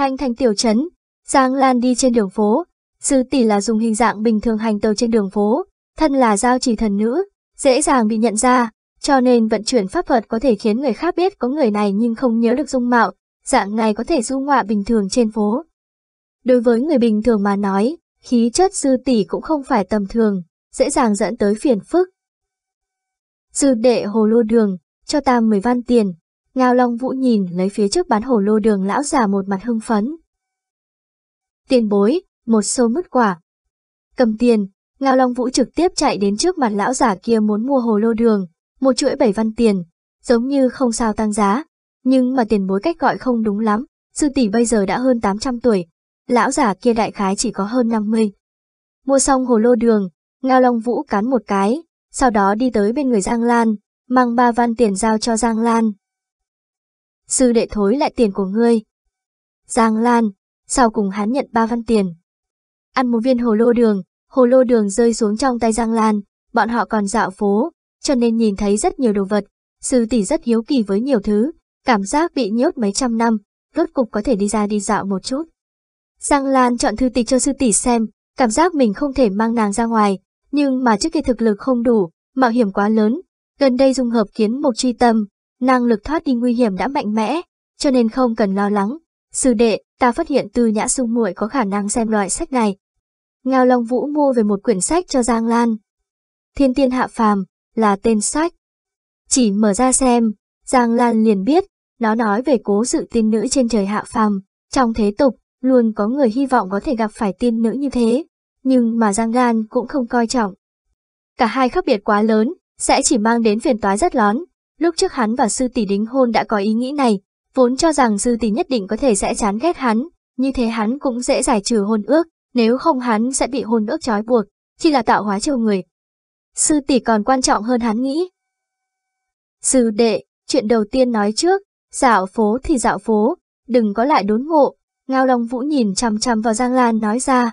Thanh thành tiểu trấn, Giang Lan đi trên đường phố, sư tỷ là dùng hình dạng bình thường hành tàu trên đường phố, thân là giao chỉ thần nữ, dễ dàng bị nhận ra, cho nên vận chuyển pháp thuật có thể khiến người khác biết có người này nhưng không nhớ được dung mạo, dạng này có thể du ngoạ bình thường trên phố. Đối với người bình thường mà nói, khí chất sư tỷ cũng không phải tầm thường, dễ dàng dẫn tới phiền phức. Sư đệ hồ lô đường, cho ta mười văn tiền, Ngao Long Vũ nhìn lấy phía trước bán hồ lô đường lão già một mặt hưng phấn. Tiền bối, một xô mứt quả. Cầm tiền, Ngao Long Vũ trực tiếp chạy đến trước mặt lão già kia muốn mua hồ lô đường, một chuỗi bảy văn tiền, giống như không sao tăng giá. Nhưng mà tiền bối cách gọi không đúng lắm, sư tỷ bây giờ đã hơn 800 tuổi, lão già kia đại khái chỉ có hơn 50. Mua xong hồ lô đường, Ngao Long Vũ cắn một cái, sau đó đi tới bên người Giang Lan, mang ba văn tiền giao cho Giang Lan sư đệ thối lại tiền của ngươi. Giang Lan, sau cùng hắn nhận ba văn tiền. Ăn một viên hồ lô đường, hồ lô đường rơi xuống trong tay Giang Lan, bọn họ còn dạo phố, cho nên nhìn thấy rất nhiều đồ vật, sư tỷ rất hiếu kỳ với nhiều thứ, cảm giác bị nhốt mấy trăm năm, rốt cục có thể đi ra đi dạo một chút. Giang Lan chọn thư tịch cho sư tỷ xem, cảm giác mình không thể mang nàng ra ngoài, nhưng mà trước kia thực lực không đủ, mạo hiểm quá lớn, gần đây dung hợp kiến một chi tâm, năng lực thoát đi nguy hiểm đã mạnh mẽ, cho nên không cần lo lắng. Sư đệ, ta phát hiện Tư Nhã Sung muội có khả năng xem loại sách này. Ngao Long Vũ mua về một quyển sách cho Giang Lan. Thiên Tiên Hạ Phàm là tên sách. Chỉ mở ra xem, Giang Lan liền biết, nó nói về cố sự tiên nữ trên trời hạ phàm, trong thế tục, luôn có người hy vọng có thể gặp phải tiên nữ như thế, nhưng mà Giang Lan cũng không coi trọng. Cả hai khác biệt quá lớn, sẽ chỉ mang đến phiền toái rất lớn. Lúc trước hắn và sư tỷ đính hôn đã có ý nghĩ này, vốn cho rằng sư tỷ nhất định có thể sẽ chán ghét hắn, như thế hắn cũng dễ giải trừ hôn ước, nếu không hắn sẽ bị hôn ước trói buộc, chỉ là tạo hóa chiều người. Sư tỷ còn quan trọng hơn hắn nghĩ. Sư đệ, chuyện đầu tiên nói trước, dạo phố thì dạo phố, đừng có lại đốn ngộ, Ngao Long Vũ nhìn chằm chằm vào Giang Lan nói ra.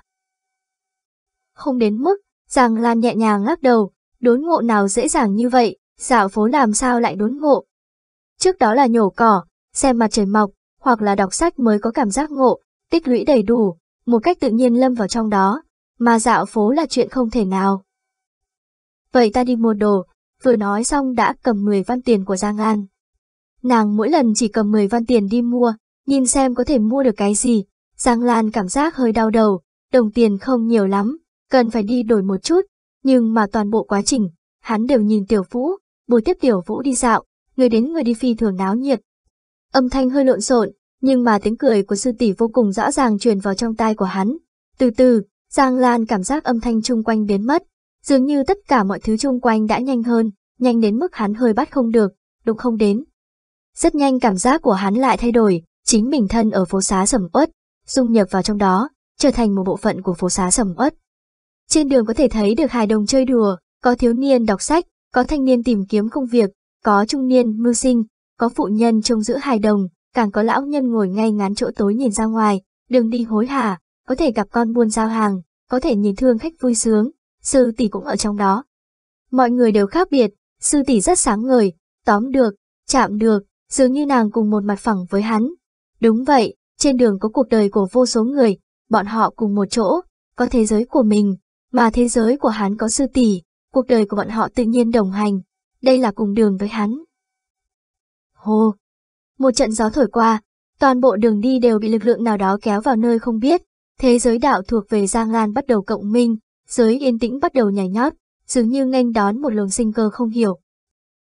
Không đến mức, Giang Lan nhẹ nhàng lắc đầu, đốn ngộ nào dễ dàng như vậy, dạo phố làm sao lại đốn ngộ. Trước đó là nhổ cỏ, xem mặt trời mọc, hoặc là đọc sách mới có cảm giác ngộ, tích lũy đầy đủ, một cách tự nhiên lâm vào trong đó, mà dạo phố là chuyện không thể nào. Vậy ta đi mua đồ, vừa nói xong đã cầm 10 văn tiền của Giang An. Nàng mỗi lần chỉ cầm 10 văn tiền đi mua, nhìn xem có thể mua được cái gì. Giang Lan cảm giác hơi đau đầu, đồng tiền không nhiều lắm, cần phải đi đổi một chút, nhưng mà toàn bộ quá trình, hắn đều nhìn Tiểu Vũ, buổi tiếp tiểu vũ đi dạo, người đến người đi phi thường náo nhiệt. Âm thanh hơi lộn xộn, nhưng mà tiếng cười của sư tỷ vô cùng rõ ràng truyền vào trong tai của hắn. Từ từ, Giang Lan cảm giác âm thanh chung quanh biến mất, dường như tất cả mọi thứ chung quanh đã nhanh hơn, nhanh đến mức hắn hơi bắt không được, đúng không đến. Rất nhanh cảm giác của hắn lại thay đổi, chính mình thân ở phố xá sầm uất, dung nhập vào trong đó, trở thành một bộ phận của phố xá sầm uất. Trên đường có thể thấy được hài đồng chơi đùa, có thiếu niên đọc sách, có thanh niên tìm kiếm công việc, có trung niên mưu sinh, có phụ nhân trông giữ hài đồng, càng có lão nhân ngồi ngay ngắn chỗ tối nhìn ra ngoài, đường đi hối hả, có thể gặp con buôn giao hàng, có thể nhìn thương khách vui sướng, sư tỷ cũng ở trong đó. Mọi người đều khác biệt, sư tỷ rất sáng ngời, tóm được, chạm được, dường như nàng cùng một mặt phẳng với hắn. Đúng vậy, trên đường có cuộc đời của vô số người, bọn họ cùng một chỗ, có thế giới của mình, mà thế giới của hắn có sư tỷ, cuộc đời của bọn họ tự nhiên đồng hành, đây là cùng đường với hắn. Hô! Một trận gió thổi qua, toàn bộ đường đi đều bị lực lượng nào đó kéo vào nơi không biết, thế giới đạo thuộc về Giang Lan bắt đầu cộng minh, giới yên tĩnh bắt đầu nhảy nhót, dường như nghênh đón một luồng sinh cơ không hiểu.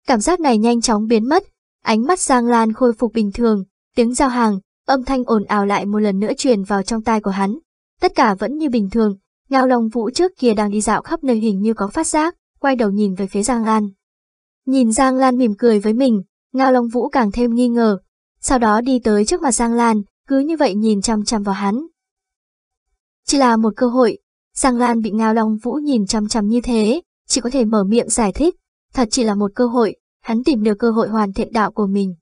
Cảm giác này nhanh chóng biến mất, ánh mắt Giang Lan khôi phục bình thường, tiếng giao hàng, âm thanh ồn ào lại một lần nữa truyền vào trong tai của hắn. Tất cả vẫn như bình thường, Ngao Long Vũ trước kia đang đi dạo khắp nơi hình như có phát giác, quay đầu nhìn về phía Giang Lan. Nhìn Giang Lan mỉm cười với mình, Ngao Long Vũ càng thêm nghi ngờ, sau đó đi tới trước mặt Giang Lan, cứ như vậy nhìn chăm chăm vào hắn. Chỉ là một cơ hội, Giang Lan bị Ngao Long Vũ nhìn chăm chăm như thế, chỉ có thể mở miệng giải thích, thật chỉ là một cơ hội, hắn tìm được cơ hội hoàn thiện đạo của mình.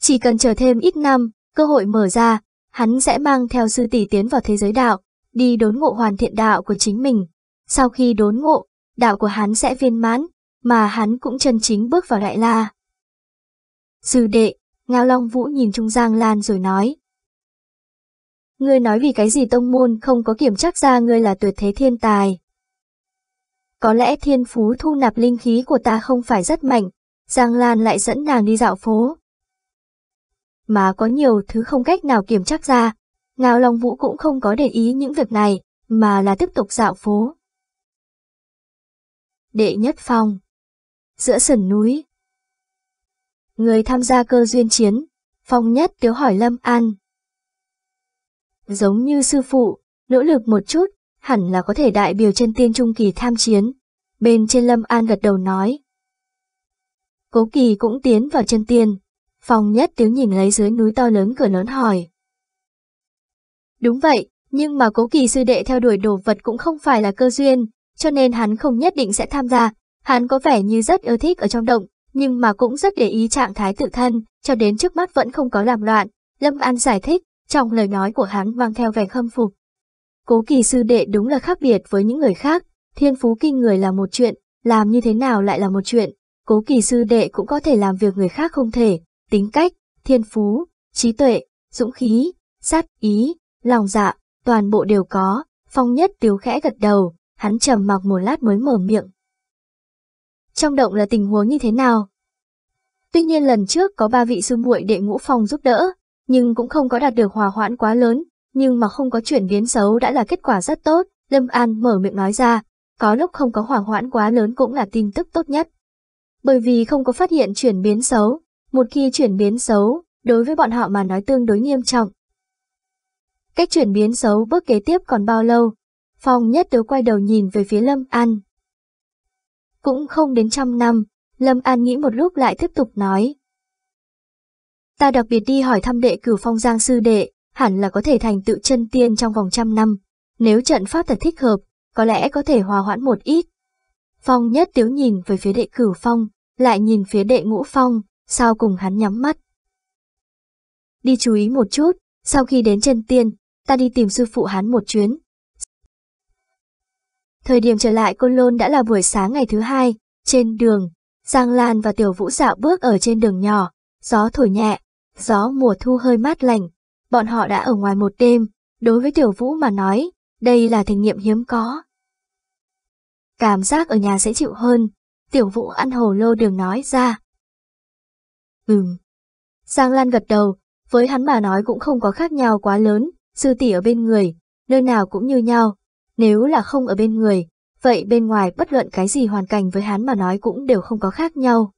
Chỉ cần chờ thêm ít năm, cơ hội mở ra, hắn sẽ mang theo sư tỷ tiến vào thế giới đạo, đi đốn ngộ hoàn thiện đạo của chính mình. Sau khi đốn ngộ, đạo của hắn sẽ viên mãn, mà hắn cũng chân chính bước vào đại la. Sư đệ, Ngao Long Vũ nhìn Trung Giang Lan rồi nói. Ngươi nói vì cái gì tông môn không có kiểm chắc ra ngươi là tuyệt thế thiên tài. Có lẽ thiên phú thu nạp linh khí của ta không phải rất mạnh, Giang Lan lại dẫn nàng đi dạo phố. Mà có nhiều thứ không cách nào kiểm chắc ra, Ngao Long Vũ cũng không có để ý những việc này, mà là tiếp tục dạo phố. Đệ nhất phong Giữa sườn núi Người tham gia cơ duyên chiến, phong nhất tiếu hỏi Lâm An. Giống như sư phụ, nỗ lực một chút, hẳn là có thể đại biểu chân tiên trung kỳ tham chiến. Bên trên Lâm An gật đầu nói. Cố kỳ cũng tiến vào chân tiên. Phong nhất tiếu nhìn lấy dưới núi to lớn cửa lớn hỏi. Đúng vậy, nhưng mà cố kỳ sư đệ theo đuổi đồ vật cũng không phải là cơ duyên, cho nên hắn không nhất định sẽ tham gia. Hắn có vẻ như rất ưa thích ở trong động, nhưng mà cũng rất để ý trạng thái tự thân, cho đến trước mắt vẫn không có làm loạn. Lâm An giải thích, trong lời nói của hắn mang theo vẻ khâm phục. Cố kỳ sư đệ đúng là khác biệt với những người khác, thiên phú kinh người là một chuyện, làm như thế nào lại là một chuyện. Cố kỳ sư đệ cũng có thể làm việc người khác không thể, tính cách, thiên phú, trí tuệ, dũng khí, sát ý, lòng dạ, toàn bộ đều có, phong nhất tiếu khẽ gật đầu, hắn trầm mặc một lát mới mở miệng. Trong động là tình huống như thế nào? Tuy nhiên lần trước có ba vị sư muội đệ ngũ phong giúp đỡ, nhưng cũng không có đạt được hòa hoãn quá lớn, nhưng mà không có chuyển biến xấu đã là kết quả rất tốt, Lâm An mở miệng nói ra, có lúc không có hòa hoãn quá lớn cũng là tin tức tốt nhất. Bởi vì không có phát hiện chuyển biến xấu, một khi chuyển biến xấu, đối với bọn họ mà nói tương đối nghiêm trọng, Cách chuyển biến xấu bước kế tiếp còn bao lâu? Phong nhất tớ quay đầu nhìn về phía Lâm An. Cũng không đến trăm năm, Lâm An nghĩ một lúc lại tiếp tục nói. Ta đặc biệt đi hỏi thăm đệ cửu phong giang sư đệ, hẳn là có thể thành tựu chân tiên trong vòng trăm năm. Nếu trận pháp thật thích hợp, có lẽ có thể hòa hoãn một ít. Phong nhất tiếu nhìn về phía đệ cửu phong, lại nhìn phía đệ ngũ phong, sau cùng hắn nhắm mắt. Đi chú ý một chút, sau khi đến chân tiên, ta đi tìm sư phụ hắn một chuyến. Thời điểm trở lại Côn Lôn đã là buổi sáng ngày thứ hai, trên đường, Giang Lan và Tiểu Vũ dạo bước ở trên đường nhỏ, gió thổi nhẹ, gió mùa thu hơi mát lạnh. bọn họ đã ở ngoài một đêm, đối với Tiểu Vũ mà nói, đây là thành nghiệm hiếm có. Cảm giác ở nhà sẽ chịu hơn, Tiểu Vũ ăn hồ lô đường nói ra. Ừm. Giang Lan gật đầu, với hắn mà nói cũng không có khác nhau quá lớn, sư tỷ ở bên người, nơi nào cũng như nhau, nếu là không ở bên người, vậy bên ngoài bất luận cái gì hoàn cảnh với hắn mà nói cũng đều không có khác nhau.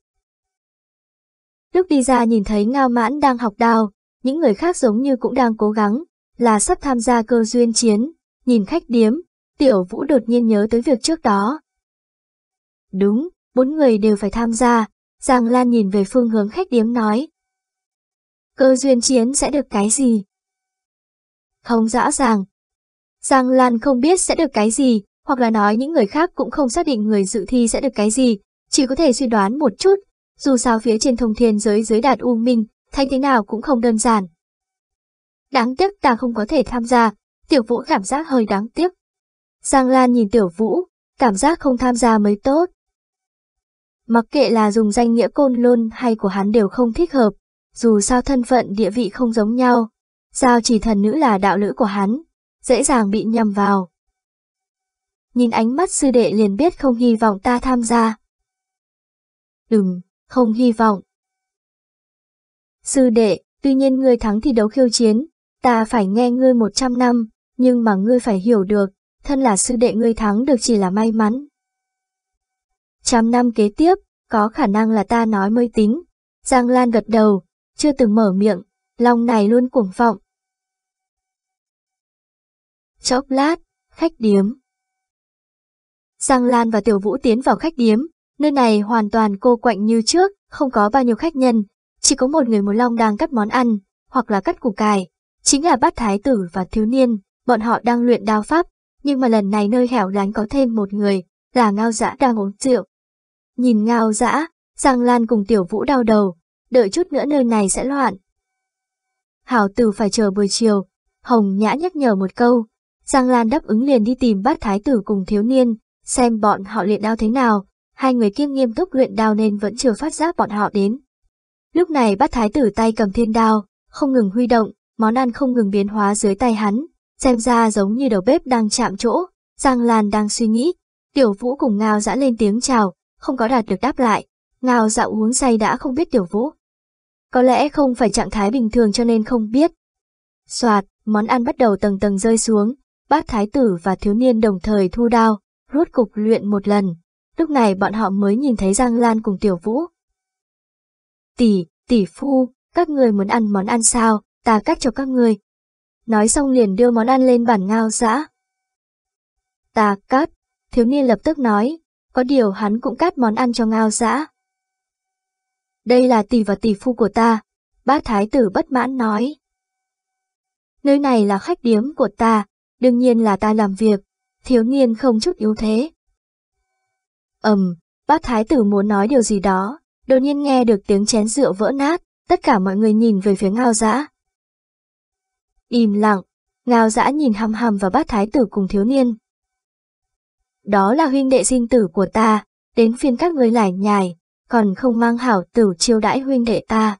Lúc đi ra nhìn thấy Ngao Mãn đang học đao, những người khác giống như cũng đang cố gắng, là sắp tham gia cơ duyên chiến, nhìn khách điếm, tiểu vũ đột nhiên nhớ tới việc trước đó. Đúng, bốn người đều phải tham gia, Giang Lan nhìn về phương hướng khách điếm nói. Cơ duyên chiến sẽ được cái gì? không rõ ràng. Giang Lan không biết sẽ được cái gì, hoặc là nói những người khác cũng không xác định người dự thi sẽ được cái gì, chỉ có thể suy đoán một chút, dù sao phía trên thông thiên giới dưới đạt U Minh, thanh thế nào cũng không đơn giản. Đáng tiếc ta không có thể tham gia, tiểu vũ cảm giác hơi đáng tiếc. Giang Lan nhìn tiểu vũ, cảm giác không tham gia mới tốt. Mặc kệ là dùng danh nghĩa côn lôn hay của hắn đều không thích hợp, dù sao thân phận địa vị không giống nhau, Giao chỉ thần nữ là đạo lữ của hắn, dễ dàng bị nhầm vào. Nhìn ánh mắt sư đệ liền biết không hy vọng ta tham gia. Đừng, không hy vọng. Sư đệ, tuy nhiên ngươi thắng thì đấu khiêu chiến, ta phải nghe ngươi 100 năm, nhưng mà ngươi phải hiểu được, thân là sư đệ ngươi thắng được chỉ là may mắn. Trăm năm kế tiếp, có khả năng là ta nói mới tính. Giang Lan gật đầu, chưa từng mở miệng, lòng này luôn cuồng vọng. Chốc lát, khách điếm. Giang Lan và Tiểu Vũ tiến vào khách điếm, nơi này hoàn toàn cô quạnh như trước, không có bao nhiêu khách nhân, chỉ có một người một long đang cắt món ăn, hoặc là cắt củ cải, chính là bát thái tử và thiếu niên, bọn họ đang luyện đao pháp, nhưng mà lần này nơi hẻo lánh có thêm một người, là Ngao Dã đang uống rượu. Nhìn Ngao Dã, Giang Lan cùng Tiểu Vũ đau đầu, đợi chút nữa nơi này sẽ loạn, Hảo tử phải chờ buổi chiều. Hồng Nhã nhắc nhở một câu. Giang Lan đáp ứng liền đi tìm Bát thái tử cùng thiếu niên, xem bọn họ luyện đao thế nào. Hai người kiêm nghiêm túc luyện đao nên vẫn chưa phát giác bọn họ đến. Lúc này Bát thái tử tay cầm thiên đao, không ngừng huy động, món ăn không ngừng biến hóa dưới tay hắn, xem ra giống như đầu bếp đang chạm chỗ. Giang Lan đang suy nghĩ, tiểu vũ cùng Ngao dã lên tiếng chào, không có đạt được đáp lại. Ngao dạo uống say đã không biết tiểu vũ, có lẽ không phải trạng thái bình thường cho nên không biết. Soạt, món ăn bắt đầu tầng tầng rơi xuống, bác thái tử và thiếu niên đồng thời thu đao, rút cục luyện một lần. Lúc này bọn họ mới nhìn thấy Giang Lan cùng Tiểu Vũ. Tỷ, tỷ phu, các người muốn ăn món ăn sao, ta cắt cho các người. Nói xong liền đưa món ăn lên bàn ngao dã. Ta cắt, thiếu niên lập tức nói, có điều hắn cũng cắt món ăn cho ngao dã. Đây là tỷ và tỷ phu của ta, bác thái tử bất mãn nói. Nơi này là khách điếm của ta, đương nhiên là ta làm việc, thiếu niên không chút yếu thế. Ẩm, um, bác thái tử muốn nói điều gì đó, đột nhiên nghe được tiếng chén rượu vỡ nát, tất cả mọi người nhìn về phía ngao dã. Im lặng, ngao dã nhìn hăm hằm vào bác thái tử cùng thiếu niên. Đó là huynh đệ sinh tử của ta, đến phiên các người lải nhải, còn không mang hảo tử chiêu đãi huynh đệ ta.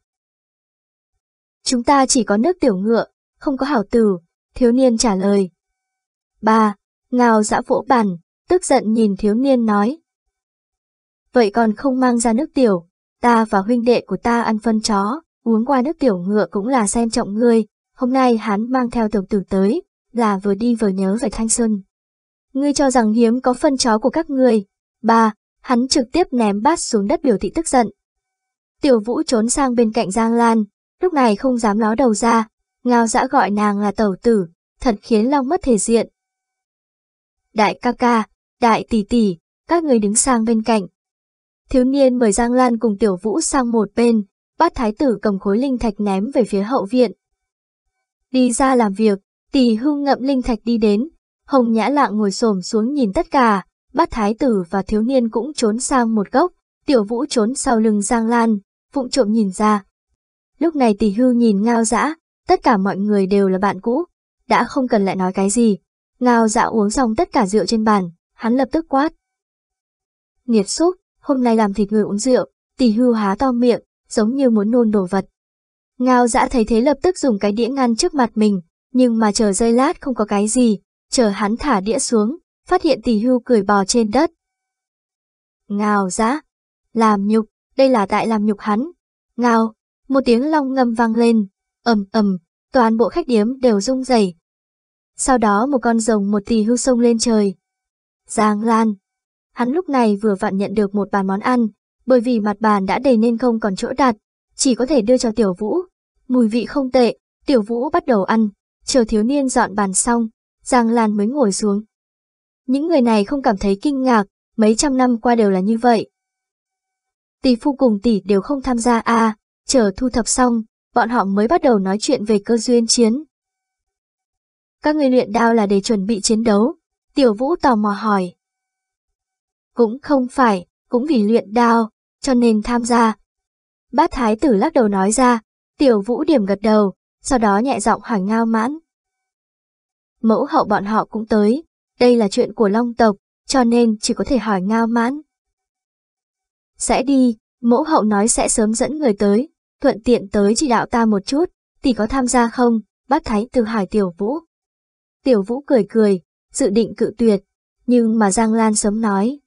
Chúng ta chỉ có nước tiểu ngựa, không có hảo tử, thiếu niên trả lời. Ba, ngào dã vỗ bàn, tức giận nhìn thiếu niên nói. Vậy còn không mang ra nước tiểu, ta và huynh đệ của ta ăn phân chó, uống qua nước tiểu ngựa cũng là xem trọng ngươi, hôm nay hắn mang theo tiểu tử tới, là vừa đi vừa nhớ về thanh xuân. Ngươi cho rằng hiếm có phân chó của các ngươi, ba, hắn trực tiếp ném bát xuống đất biểu thị tức giận. Tiểu vũ trốn sang bên cạnh Giang Lan, lúc này không dám ló đầu ra, ngao dã gọi nàng là tẩu tử, thật khiến Long mất thể diện. Đại ca ca, đại tỷ tỷ, các người đứng sang bên cạnh. Thiếu niên mời Giang Lan cùng tiểu vũ sang một bên, bát thái tử cầm khối linh thạch ném về phía hậu viện. Đi ra làm việc, tỷ hưu ngậm linh thạch đi đến, hồng nhã lạng ngồi xổm xuống nhìn tất cả, bát thái tử và thiếu niên cũng trốn sang một góc, tiểu vũ trốn sau lưng Giang Lan, phụng trộm nhìn ra. Lúc này tỷ hưu nhìn ngao dã, tất cả mọi người đều là bạn cũ, đã không cần lại nói cái gì. Ngao dã uống xong tất cả rượu trên bàn, hắn lập tức quát. Nghiệt xúc, hôm nay làm thịt người uống rượu, tỷ hưu há to miệng, giống như muốn nôn đổ vật. Ngao dã thấy thế lập tức dùng cái đĩa ngăn trước mặt mình, nhưng mà chờ giây lát không có cái gì, chờ hắn thả đĩa xuống, phát hiện tỷ hưu cười bò trên đất. Ngào dã, làm nhục, đây là tại làm nhục hắn. Ngào, một tiếng long ngâm vang lên, ầm ầm, toàn bộ khách điếm đều rung rẩy. Sau đó một con rồng một tỷ hưu sông lên trời. Giang Lan, hắn lúc này vừa vặn nhận được một bàn món ăn, bởi vì mặt bàn đã đầy nên không còn chỗ đặt, chỉ có thể đưa cho Tiểu Vũ. Mùi vị không tệ, Tiểu Vũ bắt đầu ăn, chờ thiếu niên dọn bàn xong, Giang Lan mới ngồi xuống, những người này không cảm thấy kinh ngạc, mấy trăm năm qua đều là như vậy. Tỷ phu cùng tỷ đều không tham gia à, chờ thu thập xong, bọn họ mới bắt đầu nói chuyện về cơ duyên chiến. Các người luyện đao là để chuẩn bị chiến đấu, tiểu vũ tò mò hỏi. Cũng không phải, cũng vì luyện đao, cho nên tham gia. Bát thái tử lắc đầu nói ra, tiểu vũ điểm gật đầu, sau đó nhẹ giọng hỏi ngao mãn. Mẫu hậu bọn họ cũng tới, đây là chuyện của long tộc, cho nên chỉ có thể hỏi ngao mãn. Sẽ đi, mẫu hậu nói sẽ sớm dẫn người tới, thuận tiện tới chỉ đạo ta một chút, tỷ có tham gia không, bác thái từ hỏi tiểu vũ. Tiểu vũ cười cười, dự định cự tuyệt, nhưng mà Giang Lan sớm nói.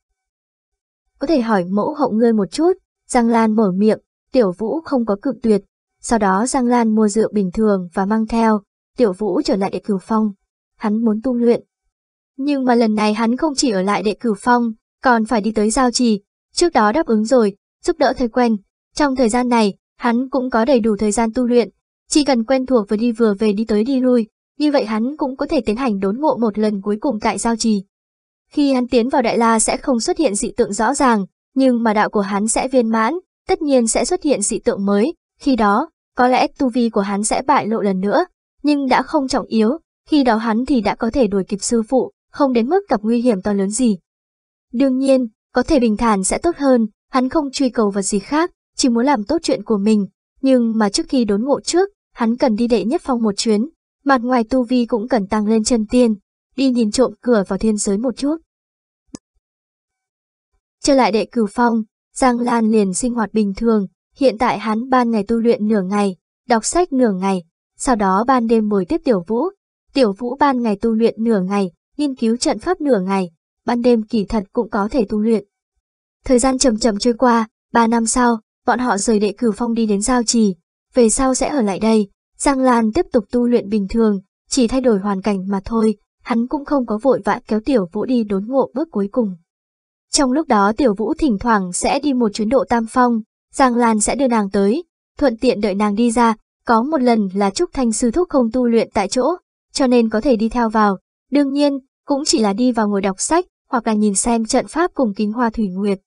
Có thể hỏi mẫu hậu ngươi một chút, Giang Lan mở miệng, tiểu vũ không có cự tuyệt, sau đó Giang Lan mua rượu bình thường và mang theo, tiểu vũ trở lại để cửu phong. Hắn muốn tu luyện, nhưng mà lần này hắn không chỉ ở lại đệ cửu phong, còn phải đi tới giao trì, trước đó đáp ứng rồi, giúp đỡ thầy quen. Trong thời gian này, hắn cũng có đầy đủ thời gian tu luyện, chỉ cần quen thuộc vừa đi vừa về đi tới đi lui, như vậy hắn cũng có thể tiến hành đốn ngộ một lần cuối cùng tại giao trì. Khi hắn tiến vào đại la sẽ không xuất hiện dị tượng rõ ràng, nhưng mà đạo của hắn sẽ viên mãn, tất nhiên sẽ xuất hiện dị tượng mới, khi đó, có lẽ tu vi của hắn sẽ bại lộ lần nữa, nhưng đã không trọng yếu, khi đó hắn thì đã có thể đuổi kịp sư phụ, không đến mức gặp nguy hiểm to lớn gì. Đương nhiên, có thể bình thản sẽ tốt hơn, hắn không truy cầu vào gì khác, chỉ muốn làm tốt chuyện của mình, nhưng mà trước khi đốn ngộ trước, hắn cần đi đệ nhất phong một chuyến, mặt ngoài tu vi cũng cần tăng lên chân tiên, đi nhìn trộm cửa vào thiên giới một chút. Trở lại đệ cửu phong, Giang Lan liền sinh hoạt bình thường, hiện tại hắn ban ngày tu luyện nửa ngày, đọc sách nửa ngày, sau đó ban đêm bồi tiếp tiểu vũ. Tiểu vũ ban ngày tu luyện nửa ngày, nghiên cứu trận pháp nửa ngày, ban đêm kỳ thật cũng có thể tu luyện. Thời gian chậm chậm trôi qua, 3 năm sau, bọn họ rời đệ cửu phong đi đến giao trì, về sau sẽ ở lại đây, Giang Lan tiếp tục tu luyện bình thường, chỉ thay đổi hoàn cảnh mà thôi, hắn cũng không có vội vã kéo Tiểu Vũ đi đốn ngộ bước cuối cùng. Trong lúc đó Tiểu Vũ thỉnh thoảng sẽ đi một chuyến độ tam phong, Giang Lan sẽ đưa nàng tới, thuận tiện đợi nàng đi ra, có một lần là Trúc Thanh Sư Thúc không tu luyện tại chỗ, cho nên có thể đi theo vào, đương nhiên cũng chỉ là đi vào ngồi đọc sách hoặc là nhìn xem trận pháp cùng kính hoa thủy nguyệt.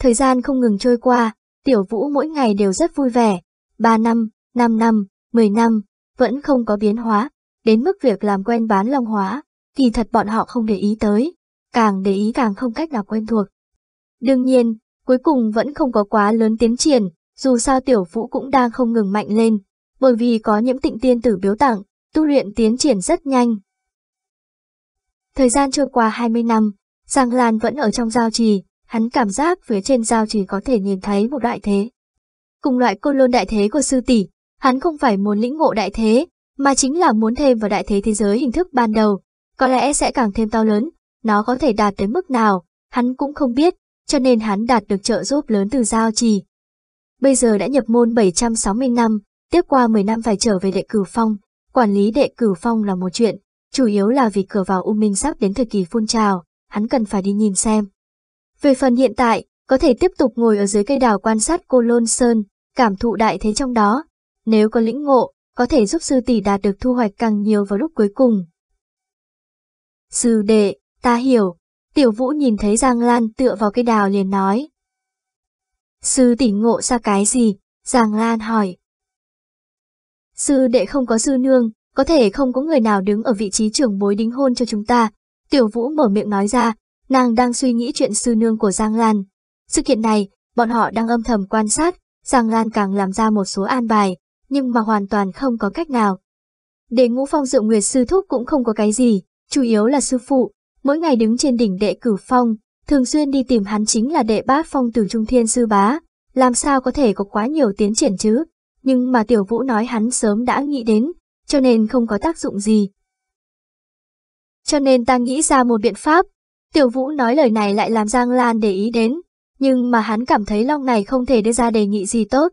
Thời gian không ngừng trôi qua, tiểu vũ mỗi ngày đều rất vui vẻ, 3 năm, 5 năm, 10 năm, vẫn không có biến hóa, đến mức việc làm quen bán long hóa, kỳ thật bọn họ không để ý tới, càng để ý càng không cách nào quen thuộc. Đương nhiên, cuối cùng vẫn không có quá lớn tiến triển, dù sao tiểu vũ cũng đang không ngừng mạnh lên, bởi vì có nhiễm tịnh tiên tử biếu tặng, tu luyện tiến triển rất nhanh, Thời gian trôi qua 20 năm, Giang Lan vẫn ở trong giao trì, hắn cảm giác phía trên giao trì có thể nhìn thấy một đại thế. Cùng loại côn lôn đại thế của sư tỷ, hắn không phải muốn lĩnh ngộ đại thế, mà chính là muốn thêm vào đại thế thế giới hình thức ban đầu, có lẽ sẽ càng thêm to lớn, nó có thể đạt tới mức nào, hắn cũng không biết, cho nên hắn đạt được trợ giúp lớn từ giao trì. Bây giờ đã nhập môn 760 năm, tiếp qua 10 năm phải trở về đệ cửu phong, quản lý đệ cửu phong là một chuyện, chủ yếu là vì cửa vào U Minh sắp đến thời kỳ phun trào, hắn cần phải đi nhìn xem. Về phần hiện tại, có thể tiếp tục ngồi ở dưới cây đào quan sát cô Lôn Sơn, cảm thụ đại thế trong đó. Nếu có lĩnh ngộ, có thể giúp sư tỷ đạt được thu hoạch càng nhiều vào lúc cuối cùng. Sư đệ, ta hiểu. Tiểu vũ nhìn thấy Giang Lan tựa vào cây đào liền nói. Sư tỷ ngộ ra cái gì? Giang Lan hỏi. Sư đệ không có sư nương, có thể không có người nào đứng ở vị trí trưởng bối đính hôn cho chúng ta. Tiểu Vũ mở miệng nói ra, nàng đang suy nghĩ chuyện sư nương của Giang Lan. Sự kiện này, bọn họ đang âm thầm quan sát, Giang Lan càng làm ra một số an bài, nhưng mà hoàn toàn không có cách nào. Để ngũ phong dự nguyệt sư thúc cũng không có cái gì, chủ yếu là sư phụ, mỗi ngày đứng trên đỉnh đệ cử phong, thường xuyên đi tìm hắn chính là đệ bát phong tử trung thiên sư bá, làm sao có thể có quá nhiều tiến triển chứ. Nhưng mà tiểu vũ nói hắn sớm đã nghĩ đến, cho nên không có tác dụng gì. Cho nên ta nghĩ ra một biện pháp, Tiểu Vũ nói lời này lại làm Giang Lan để ý đến, nhưng mà hắn cảm thấy Long này không thể đưa ra đề nghị gì tốt.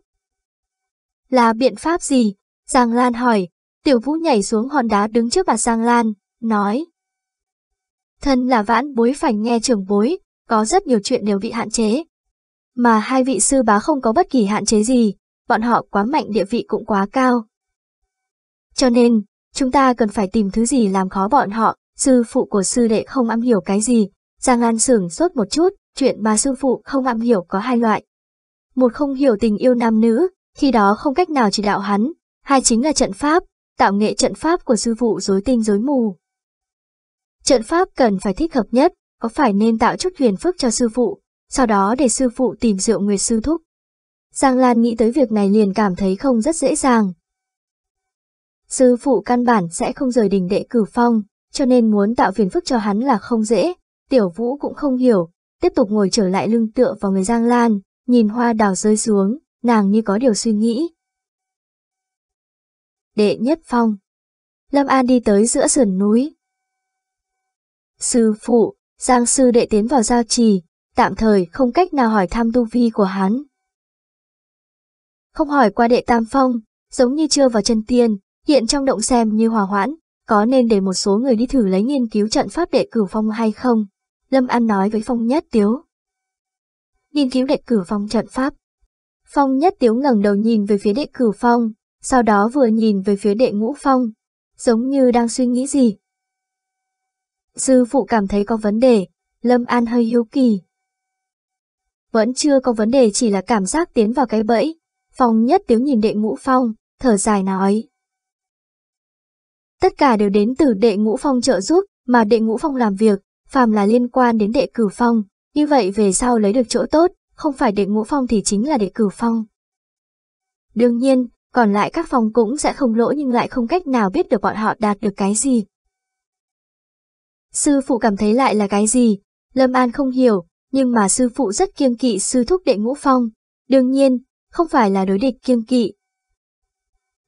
Là biện pháp gì? Giang Lan hỏi, Tiểu Vũ nhảy xuống hòn đá đứng trước mặt Giang Lan, nói. Thân là vãn bối phải nghe trưởng bối, có rất nhiều chuyện đều bị hạn chế. Mà hai vị sư bá không có bất kỳ hạn chế gì, bọn họ quá mạnh địa vị cũng quá cao, cho nên, chúng ta cần phải tìm thứ gì làm khó bọn họ, sư phụ của sư đệ không am hiểu cái gì. Giang An sửng sốt một chút, chuyện mà sư phụ không am hiểu có hai loại. Một không hiểu tình yêu nam nữ, khi đó không cách nào chỉ đạo hắn, hai chính là trận pháp, tạo nghệ trận pháp của sư phụ rối tinh rối mù. Trận pháp cần phải thích hợp nhất, có phải nên tạo chút huyền phức cho sư phụ, sau đó để sư phụ tìm rượu nguyệt sư thúc. Giang Lan nghĩ tới việc này liền cảm thấy không rất dễ dàng, sư phụ căn bản sẽ không rời đình đệ cử phong, cho nên muốn tạo phiền phức cho hắn là không dễ. Tiểu vũ cũng không hiểu, tiếp tục ngồi trở lại lưng tựa vào người Giang Lan, nhìn hoa đào rơi xuống, nàng như có điều suy nghĩ. Đệ nhất phong Lâm An đi tới giữa sườn núi. Sư phụ, Giang sư đệ tiến vào giao trì, tạm thời không cách nào hỏi thăm tu vi của hắn. Không hỏi qua đệ tam phong, giống như chưa vào chân tiên, Hiện trong động xem như hòa hoãn, có nên để một số người đi thử lấy nghiên cứu trận pháp đệ cử phong hay không? Lâm An nói với Phong Nhất Tiếu. Nghiên cứu đệ cử phong trận pháp. Phong Nhất Tiếu ngẩng đầu nhìn về phía đệ cử phong, sau đó vừa nhìn về phía đệ ngũ phong, giống như đang suy nghĩ gì. Sư phụ cảm thấy có vấn đề, Lâm An hơi hiếu kỳ. Vẫn chưa có vấn đề chỉ là cảm giác tiến vào cái bẫy, Phong Nhất Tiếu nhìn đệ ngũ phong, thở dài nói. Tất cả đều đến từ đệ ngũ phong trợ giúp mà đệ ngũ phong làm việc, phàm là liên quan đến đệ cửu phong, như vậy về sau lấy được chỗ tốt, không phải đệ ngũ phong thì chính là đệ cửu phong. Đương nhiên, còn lại các phong cũng sẽ không lỗ nhưng lại không cách nào biết được bọn họ đạt được cái gì. Sư phụ cảm thấy lại là cái gì? Lâm An không hiểu, nhưng mà sư phụ rất kiêng kỵ sư thúc đệ ngũ phong. Đương nhiên, không phải là đối địch kiêng kỵ.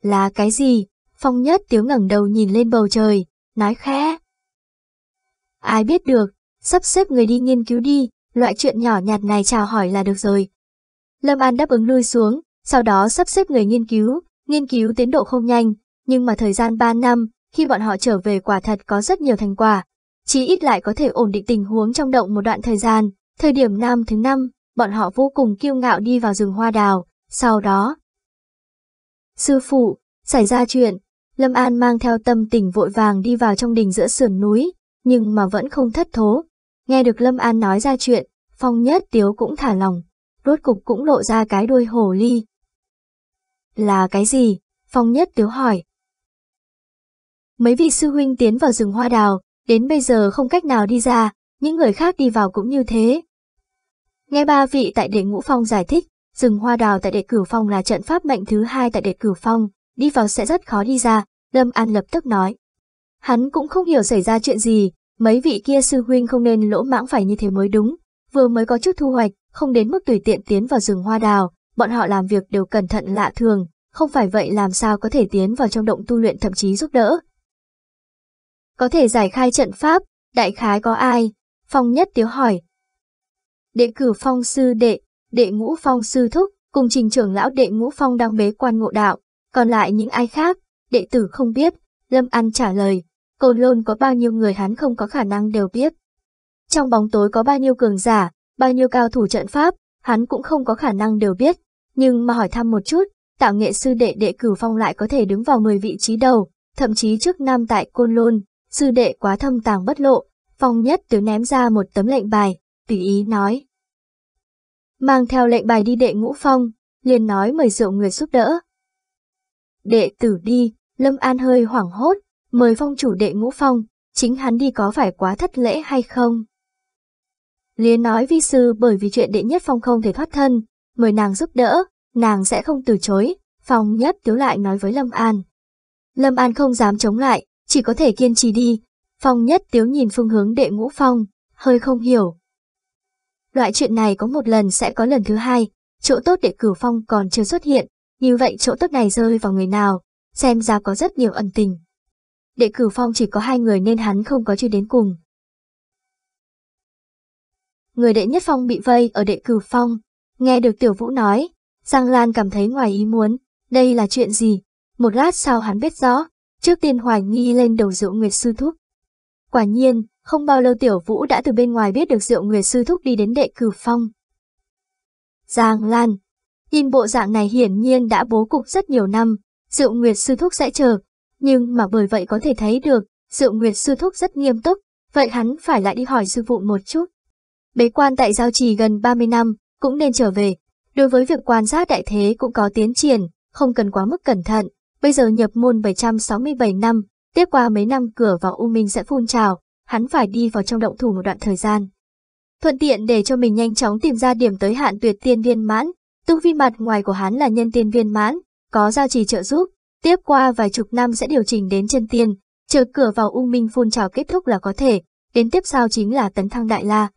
Là cái gì? Phong nhất tiếu ngẩng đầu nhìn lên bầu trời, nói khẽ. Ai biết được, sắp xếp người đi nghiên cứu đi, loại chuyện nhỏ nhặt này chào hỏi là được rồi. Lâm An đáp ứng lui xuống, sau đó sắp xếp người nghiên cứu, nghiên cứu tiến độ không nhanh, nhưng mà thời gian 3 năm, khi bọn họ trở về quả thật có rất nhiều thành quả, Chỉ ít lại có thể ổn định tình huống trong động một đoạn thời gian. Thời điểm năm thứ năm, bọn họ vô cùng kiêu ngạo đi vào rừng hoa đào, sau đó. Sư phụ, xảy ra chuyện, Lâm An mang theo tâm tình vội vàng đi vào trong đình giữa sườn núi, nhưng mà vẫn không thất thố. Nghe được Lâm An nói ra chuyện, Phong Nhất Tiếu cũng thả lòng, rốt cục cũng lộ ra cái đuôi hổ ly. Là cái gì? Phong Nhất Tiếu hỏi. Mấy vị sư huynh tiến vào rừng hoa đào, đến bây giờ không cách nào đi ra, những người khác đi vào cũng như thế. Nghe ba vị tại đệ ngũ phong giải thích, rừng hoa đào tại đệ cửu phong là trận pháp mệnh thứ hai tại đệ cửu phong, đi vào sẽ rất khó đi ra, Lâm An lập tức nói. Hắn cũng không hiểu xảy ra chuyện gì, mấy vị kia sư huynh không nên lỗ mãng phải như thế mới đúng, vừa mới có chút thu hoạch, không đến mức tùy tiện tiến vào rừng hoa đào, bọn họ làm việc đều cẩn thận lạ thường, không phải vậy làm sao có thể tiến vào trong động tu luyện thậm chí giúp đỡ. Có thể giải khai trận pháp, đại khái có ai? Phong nhất tiếu hỏi. Đệ cử phong sư đệ, đệ ngũ phong sư thúc, cùng trình trưởng lão đệ ngũ phong đang bế quan ngộ đạo, còn lại những ai khác, đệ tử không biết, Lâm An trả lời, côn lôn có bao nhiêu người hắn không có khả năng đều biết. Trong bóng tối có bao nhiêu cường giả, bao nhiêu cao thủ trận pháp, hắn cũng không có khả năng đều biết, nhưng mà hỏi thăm một chút, tạo nghệ sư đệ đệ cử phong lại có thể đứng vào 10 vị trí đầu, thậm chí trước năm tại côn lôn, sư đệ quá thâm tàng bất lộ, phong nhất tứ ném ra một tấm lệnh bài, tùy ý nói. Mang theo lệnh bài đi đệ ngũ phong, liền nói mời rượu người giúp đỡ, đệ tử đi, Lâm An hơi hoảng hốt, mời phong chủ đệ ngũ phong, chính hắn đi có phải quá thất lễ hay không? Liên nói vi sư bởi vì chuyện đệ nhất phong không thể thoát thân, mời nàng giúp đỡ, nàng sẽ không từ chối, phong nhất tiếu lại nói với Lâm An. Lâm An không dám chống lại, chỉ có thể kiên trì đi, phong nhất tiếu nhìn phương hướng đệ ngũ phong, hơi không hiểu. Loại chuyện này có một lần sẽ có lần thứ hai, chỗ tốt đệ cửu phong còn chưa xuất hiện, như vậy chỗ tốt này rơi vào người nào, xem ra có rất nhiều ẩn tình. Đệ cử phong chỉ có hai người nên hắn không có truy đến cùng. Người đệ nhất phong bị vây ở đệ cử phong, nghe được tiểu vũ nói, Giang Lan cảm thấy ngoài ý muốn, đây là chuyện gì, một lát sau hắn biết rõ, trước tiên hoài nghi lên đầu rượu Nguyệt Sư Thúc. Quả nhiên, không bao lâu Tiểu Vũ đã từ bên ngoài biết được rượu Nguyệt Sư Thúc đi đến đệ cử phong. Giang Lan, Nhìn bộ dạng này hiển nhiên đã bố cục rất nhiều năm, Diệu Nguyệt Sư Thúc sẽ chờ, nhưng mà bởi vậy có thể thấy được, Diệu Nguyệt Sư Thúc rất nghiêm túc, vậy hắn phải lại đi hỏi sư phụ một chút. Bế quan tại giao trì gần 30 năm, cũng nên trở về, đối với việc quan sát đại thế cũng có tiến triển, không cần quá mức cẩn thận, bây giờ nhập môn 767 năm, tiếp qua mấy năm cửa vào U Minh sẽ phun trào, hắn phải đi vào trong động thủ một đoạn thời gian. Thuận tiện để cho mình nhanh chóng tìm ra điểm tới hạn tuyệt tiên viên mãn, Tước vi mặt ngoài của hắn là nhân tiên viên mãn, có giao trì trợ giúp, tiếp qua vài chục năm sẽ điều chỉnh đến chân tiên, chờ cửa vào u minh phun trào kết thúc là có thể, đến tiếp sau chính là tấn thăng đại la.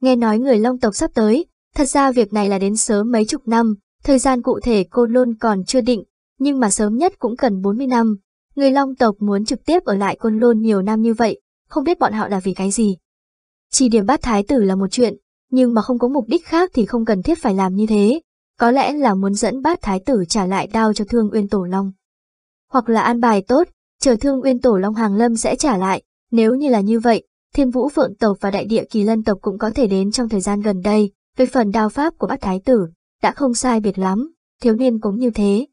Nghe nói người long tộc sắp tới, thật ra việc này là đến sớm mấy chục năm, thời gian cụ thể cô lôn còn chưa định, nhưng mà sớm nhất cũng cần 40 năm. Người long tộc muốn trực tiếp ở lại côn lôn nhiều năm như vậy, không biết bọn họ là vì cái gì. Chỉ điểm bắt thái tử là một chuyện, nhưng mà không có mục đích khác thì không cần thiết phải làm như thế. Có lẽ là muốn dẫn bát thái tử trả lại đao cho thương Uyên Tổ Long. Hoặc là an bài tốt, chờ thương Uyên Tổ Long hàng lâm sẽ trả lại, nếu như là như vậy, thiên vũ phượng tộc và đại địa kỳ lân tộc cũng có thể đến trong thời gian gần đây, về phần đao pháp của bát thái tử, đã không sai biệt lắm, thiếu niên cũng như thế.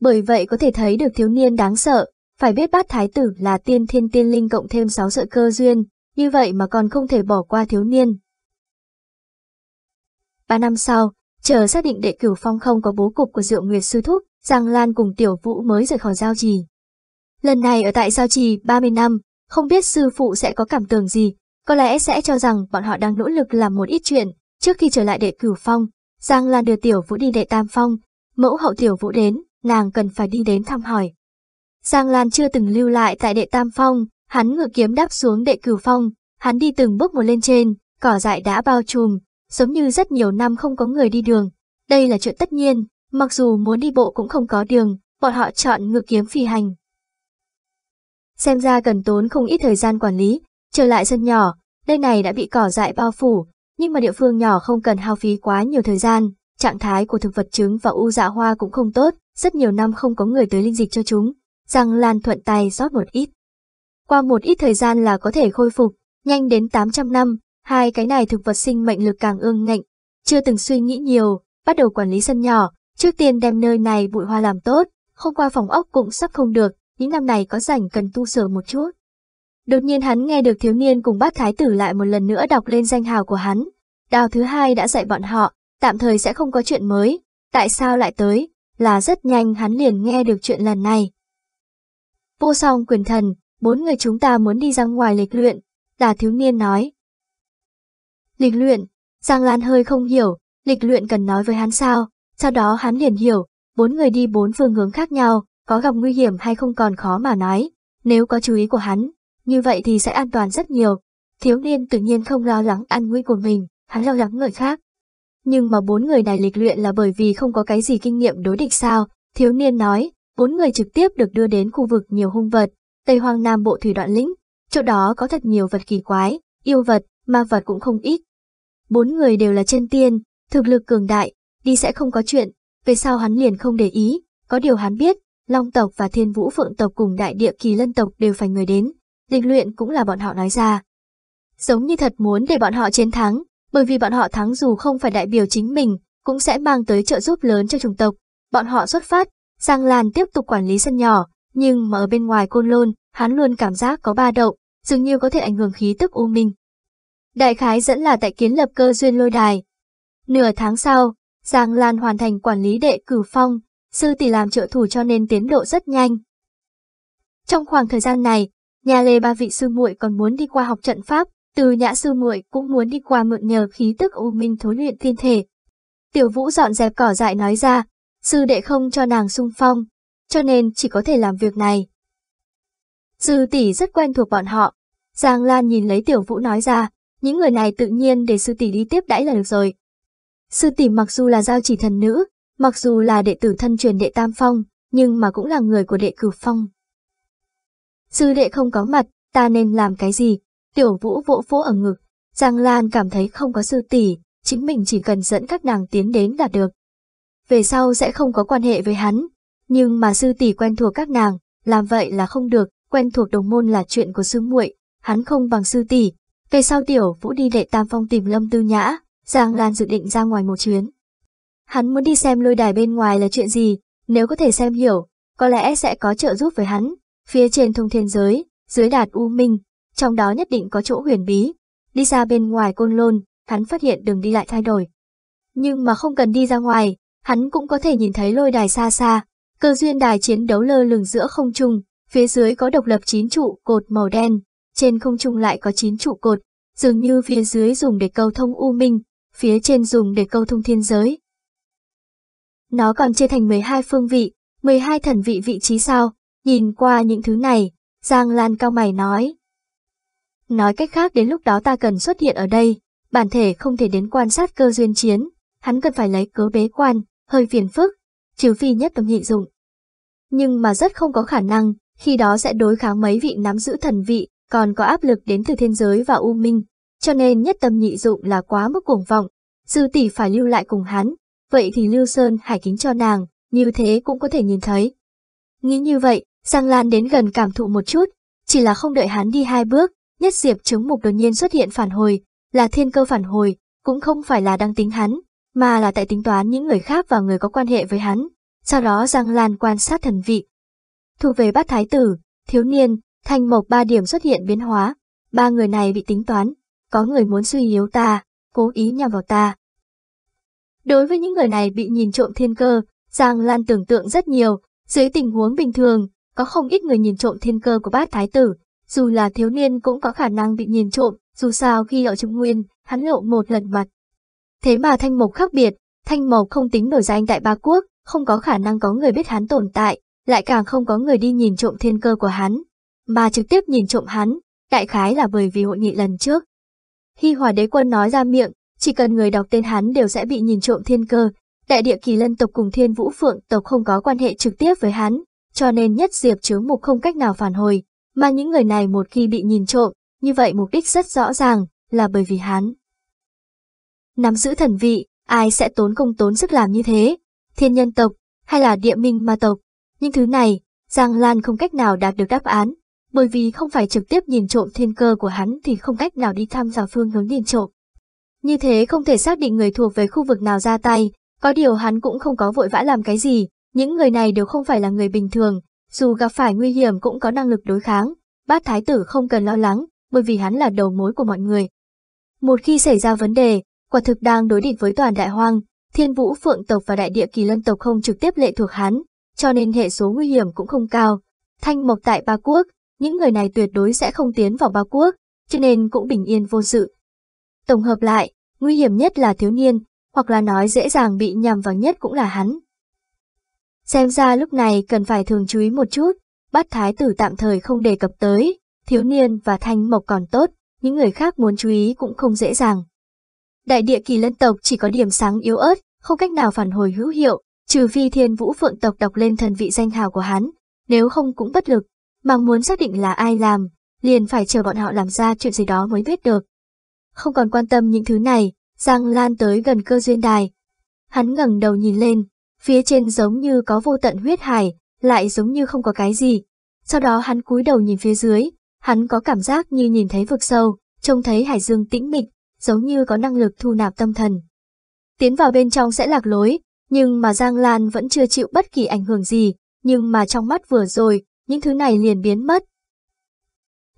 Bởi vậy có thể thấy được thiếu niên đáng sợ, phải biết bát thái tử là tiên thiên tiên linh cộng thêm sáu sợi cơ duyên, như vậy mà còn không thể bỏ qua thiếu niên. Ba năm sau, Chờ xác định đệ cửu phong không có bố cục của rượu Nguyệt Sư Thúc, Giang Lan cùng Tiểu Vũ mới rời khỏi Giao Trì. Lần này ở tại Giao Trì 30 năm, không biết sư phụ sẽ có cảm tưởng gì, có lẽ sẽ cho rằng bọn họ đang nỗ lực làm một ít chuyện. Trước khi trở lại đệ cửu phong, Giang Lan đưa Tiểu Vũ đi đệ tam phong, mẫu hậu Tiểu Vũ đến, nàng cần phải đi đến thăm hỏi. Giang Lan chưa từng lưu lại tại đệ tam phong, hắn ngựa kiếm đáp xuống đệ cửu phong, hắn đi từng bước một lên trên, cỏ dại đã bao trùm, giống như rất nhiều năm không có người đi đường. Đây là chuyện tất nhiên, mặc dù muốn đi bộ cũng không có đường, bọn họ chọn ngự kiếm phi hành. Xem ra cần tốn không ít thời gian quản lý, trở lại sân nhỏ, nơi này đã bị cỏ dại bao phủ, nhưng mà địa phương nhỏ không cần hao phí quá nhiều thời gian, trạng thái của thực vật trứng và u dạ hoa cũng không tốt, rất nhiều năm không có người tới linh dịch cho chúng, rằng Lan thuận tay rót một ít. Qua một ít thời gian là có thể khôi phục, nhanh đến 800 năm, Hai cái này thực vật sinh mệnh lực càng ương ngạnh, chưa từng suy nghĩ nhiều, bắt đầu quản lý sân nhỏ, trước tiên đem nơi này bụi hoa làm tốt, không qua phòng ốc cũng sắp không được, những năm này có rảnh cần tu sửa một chút. Đột nhiên hắn nghe được thiếu niên cùng bác thái tử lại một lần nữa đọc lên danh hào của hắn. Đào thứ hai đã dạy bọn họ, tạm thời sẽ không có chuyện mới, tại sao lại tới, là rất nhanh hắn liền nghe được chuyện lần này. Vô song quyền thần, bốn người chúng ta muốn đi ra ngoài lịch luyện, là thiếu niên nói, Lịch luyện, Giang Lan hơi không hiểu, lịch luyện cần nói với hắn sao, sau đó hắn liền hiểu, bốn người đi bốn phương hướng khác nhau, có gặp nguy hiểm hay không còn khó mà nói, nếu có chú ý của hắn, như vậy thì sẽ an toàn rất nhiều. Thiếu niên tự nhiên không lo lắng an nguy của mình, hắn lo lắng người khác. Nhưng mà bốn người này lịch luyện là bởi vì không có cái gì kinh nghiệm đối địch sao, thiếu niên nói, bốn người trực tiếp được đưa đến khu vực nhiều hung vật, Tây Hoang Nam Bộ Thủy Đoạn Lĩnh, chỗ đó có thật nhiều vật kỳ quái, yêu vật, ma vật cũng không ít. Bốn người đều là chân tiên, thực lực cường đại, đi sẽ không có chuyện, về sau hắn liền không để ý, có điều hắn biết, Long tộc và Thiên Vũ Phượng tộc cùng Đại Địa Kỳ Lân tộc đều phải người đến, lịch luyện cũng là bọn họ nói ra. Giống như thật muốn để bọn họ chiến thắng, bởi vì bọn họ thắng dù không phải đại biểu chính mình, cũng sẽ mang tới trợ giúp lớn cho chủng tộc. Bọn họ xuất phát, Giang Lan tiếp tục quản lý sân nhỏ, nhưng mà ở bên ngoài côn lôn, hắn luôn cảm giác có ba động, dường như có thể ảnh hưởng khí tức u minh đại khái dẫn là tại kiến lập cơ duyên lôi đài. Nửa tháng sau, Giang Lan hoàn thành quản lý đệ cử phong, sư tỷ làm trợ thủ cho nên tiến độ rất nhanh. Trong khoảng thời gian này, nhà Lê ba vị sư muội còn muốn đi qua học trận pháp, từ nhã sư muội cũng muốn đi qua mượn nhờ khí tức u minh thối luyện thiên thể. Tiểu Vũ dọn dẹp cỏ dại nói ra, sư đệ không cho nàng sung phong, cho nên chỉ có thể làm việc này. Sư tỷ rất quen thuộc bọn họ, Giang Lan nhìn lấy Tiểu Vũ nói ra, những người này tự nhiên để sư tỷ đi tiếp đãi là được rồi. Sư tỷ mặc dù là giao chỉ thần nữ, mặc dù là đệ tử thân truyền đệ Tam Phong, nhưng mà cũng là người của đệ Cửu Phong. Sư đệ không có mặt, ta nên làm cái gì? Tiểu Vũ vỗ vỗ ở ngực, Giang Lan cảm thấy không có sư tỷ, chính mình chỉ cần dẫn các nàng tiến đến là được. Về sau sẽ không có quan hệ với hắn, nhưng mà sư tỷ quen thuộc các nàng, làm vậy là không được, quen thuộc đồng môn là chuyện của sư muội, hắn không bằng sư tỷ, về sau tiểu vũ đi đệ tam phong tìm Lâm Tư Nhã, Giang Lan dự định ra ngoài một chuyến. Hắn muốn đi xem lôi đài bên ngoài là chuyện gì, nếu có thể xem hiểu, có lẽ sẽ có trợ giúp với hắn. Phía trên thông thiên giới, dưới đạt U Minh, trong đó nhất định có chỗ huyền bí. Đi ra bên ngoài côn lôn, hắn phát hiện đường đi lại thay đổi. Nhưng mà không cần đi ra ngoài, hắn cũng có thể nhìn thấy lôi đài xa xa, cơ duyên đài chiến đấu lơ lửng giữa không trung, phía dưới có độc lập chín trụ cột màu đen, trên không trung lại có 9 trụ cột, dường như phía dưới dùng để câu thông u minh, phía trên dùng để câu thông thiên giới. Nó còn chia thành 12 phương vị, 12 thần vị vị trí sao, nhìn qua những thứ này, Giang Lan cao mày nói. Nói cách khác đến lúc đó ta cần xuất hiện ở đây, bản thể không thể đến quan sát cơ duyên chiến, hắn cần phải lấy cớ bế quan, hơi phiền phức, trừ phi nhất tâm nhị dụng. Nhưng mà rất không có khả năng, khi đó sẽ đối kháng mấy vị nắm giữ thần vị, còn có áp lực đến từ thiên giới và U Minh, cho nên nhất tâm nhị dụng là quá mức cuồng vọng. Sư tỷ phải lưu lại cùng hắn, vậy thì Lưu Sơn hải kính cho nàng, như thế cũng có thể nhìn thấy. Nghĩ như vậy, Giang Lan đến gần cảm thụ một chút, chỉ là không đợi hắn đi hai bước, nhất diệp chứng mục đột nhiên xuất hiện phản hồi, là thiên cơ phản hồi, cũng không phải là đang tính hắn, mà là tại tính toán những người khác và người có quan hệ với hắn. Sau đó Giang Lan quan sát thần vị. thu về bát thái tử, thiếu niên, Thanh mộc ba điểm xuất hiện biến hóa, ba người này bị tính toán, có người muốn suy yếu ta, cố ý nhằm vào ta. Đối với những người này bị nhìn trộm thiên cơ, Giang Lan tưởng tượng rất nhiều, dưới tình huống bình thường, có không ít người nhìn trộm thiên cơ của bát thái tử, dù là thiếu niên cũng có khả năng bị nhìn trộm, dù sao khi ở Trung Nguyên, hắn lộ một lần mặt. Thế mà Thanh Mộc khác biệt, Thanh Mộc không tính nổi danh tại Ba Quốc, không có khả năng có người biết hắn tồn tại, lại càng không có người đi nhìn trộm thiên cơ của hắn, mà trực tiếp nhìn trộm hắn, đại khái là bởi vì hội nghị lần trước. khi Hòa Đế Quân nói ra miệng, chỉ cần người đọc tên hắn đều sẽ bị nhìn trộm thiên cơ, đại địa kỳ lân tộc cùng thiên vũ phượng tộc không có quan hệ trực tiếp với hắn, cho nên nhất diệp chướng mục không cách nào phản hồi, mà những người này một khi bị nhìn trộm, như vậy mục đích rất rõ ràng, là bởi vì hắn. Nắm giữ thần vị, ai sẽ tốn công tốn sức làm như thế, thiên nhân tộc, hay là địa minh ma tộc, những thứ này, Giang Lan không cách nào đạt được đáp án, bởi vì không phải trực tiếp nhìn trộm thiên cơ của hắn thì không cách nào đi thăm dò phương hướng nhìn trộm. Như thế không thể xác định người thuộc về khu vực nào ra tay, có điều hắn cũng không có vội vã làm cái gì, những người này đều không phải là người bình thường, dù gặp phải nguy hiểm cũng có năng lực đối kháng, bát thái tử không cần lo lắng, bởi vì hắn là đầu mối của mọi người. Một khi xảy ra vấn đề, quả thực đang đối địch với toàn đại hoang, thiên vũ phượng tộc và đại địa kỳ lân tộc không trực tiếp lệ thuộc hắn, cho nên hệ số nguy hiểm cũng không cao. Thanh mộc tại ba quốc, những người này tuyệt đối sẽ không tiến vào bao quốc, cho nên cũng bình yên vô sự. Tổng hợp lại, nguy hiểm nhất là thiếu niên, hoặc là nói dễ dàng bị nhằm vào nhất cũng là hắn. Xem ra lúc này cần phải thường chú ý một chút, bắt thái tử tạm thời không đề cập tới, thiếu niên và thanh mộc còn tốt, những người khác muốn chú ý cũng không dễ dàng. Đại địa kỳ lân tộc chỉ có điểm sáng yếu ớt, không cách nào phản hồi hữu hiệu, trừ phi thiên vũ phượng tộc đọc lên thần vị danh hào của hắn, nếu không cũng bất lực mà muốn xác định là ai làm, liền phải chờ bọn họ làm ra chuyện gì đó mới biết được. Không còn quan tâm những thứ này, Giang Lan tới gần cơ duyên đài. Hắn ngẩng đầu nhìn lên, phía trên giống như có vô tận huyết hải, lại giống như không có cái gì. Sau đó hắn cúi đầu nhìn phía dưới, hắn có cảm giác như nhìn thấy vực sâu, trông thấy hải dương tĩnh mịch, giống như có năng lực thu nạp tâm thần. Tiến vào bên trong sẽ lạc lối, nhưng mà Giang Lan vẫn chưa chịu bất kỳ ảnh hưởng gì, nhưng mà trong mắt vừa rồi, những thứ này liền biến mất.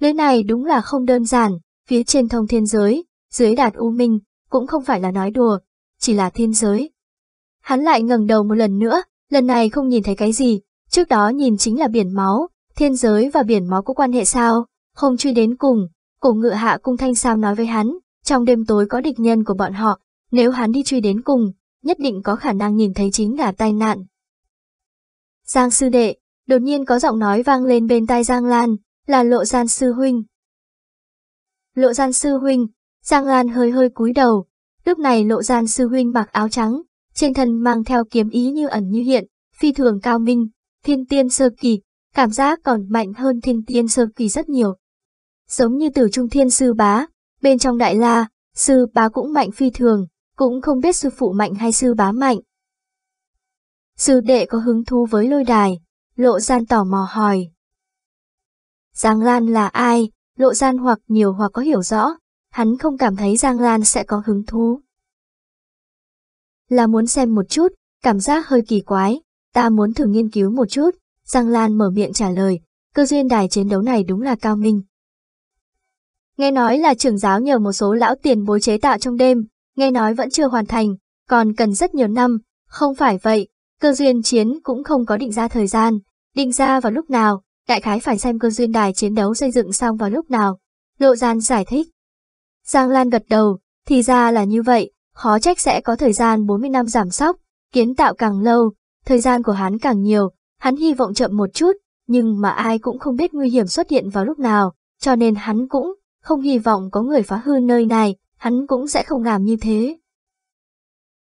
Lễ này đúng là không đơn giản, phía trên thông thiên giới, dưới đạt u minh, cũng không phải là nói đùa, chỉ là thiên giới. Hắn lại ngẩng đầu một lần nữa, lần này không nhìn thấy cái gì, trước đó nhìn chính là biển máu, thiên giới và biển máu có quan hệ sao, không truy đến cùng, cổ ngựa hạ cung thanh sao nói với hắn, trong đêm tối có địch nhân của bọn họ, nếu hắn đi truy đến cùng, nhất định có khả năng nhìn thấy chính là tai nạn. Giang sư đệ, đột nhiên có giọng nói vang lên bên tai Giang Lan, là Lộ Gian Sư Huynh. Lộ Gian Sư Huynh, Giang Lan hơi hơi cúi đầu, lúc này Lộ Gian Sư Huynh mặc áo trắng, trên thân mang theo kiếm ý như ẩn như hiện, phi thường cao minh, thiên tiên sơ kỳ, cảm giác còn mạnh hơn thiên tiên sơ kỳ rất nhiều. Giống như tử trung thiên sư bá, bên trong đại la, sư bá cũng mạnh phi thường, cũng không biết sư phụ mạnh hay sư bá mạnh. Sư đệ có hứng thú với lôi đài, Lộ Gian tò mò hỏi. Giang Lan là ai? Lộ Gian hoặc nhiều hoặc có hiểu rõ, hắn không cảm thấy Giang Lan sẽ có hứng thú. Là muốn xem một chút, cảm giác hơi kỳ quái, ta muốn thử nghiên cứu một chút, Giang Lan mở miệng trả lời, cơ duyên đài chiến đấu này đúng là cao minh. Nghe nói là trưởng giáo nhờ một số lão tiền bối chế tạo trong đêm, nghe nói vẫn chưa hoàn thành, còn cần rất nhiều năm, không phải vậy, Cơ duyên chiến cũng không có định ra thời gian, định ra vào lúc nào, đại khái phải xem cơ duyên đài chiến đấu xây dựng xong vào lúc nào. Lộ Gian giải thích. Giang Lan gật đầu, thì ra là như vậy, khó trách sẽ có thời gian 40 năm giảm sóc, kiến tạo càng lâu, thời gian của hắn càng nhiều, hắn hy vọng chậm một chút, nhưng mà ai cũng không biết nguy hiểm xuất hiện vào lúc nào, cho nên hắn cũng không hy vọng có người phá hư nơi này, hắn cũng sẽ không làm như thế.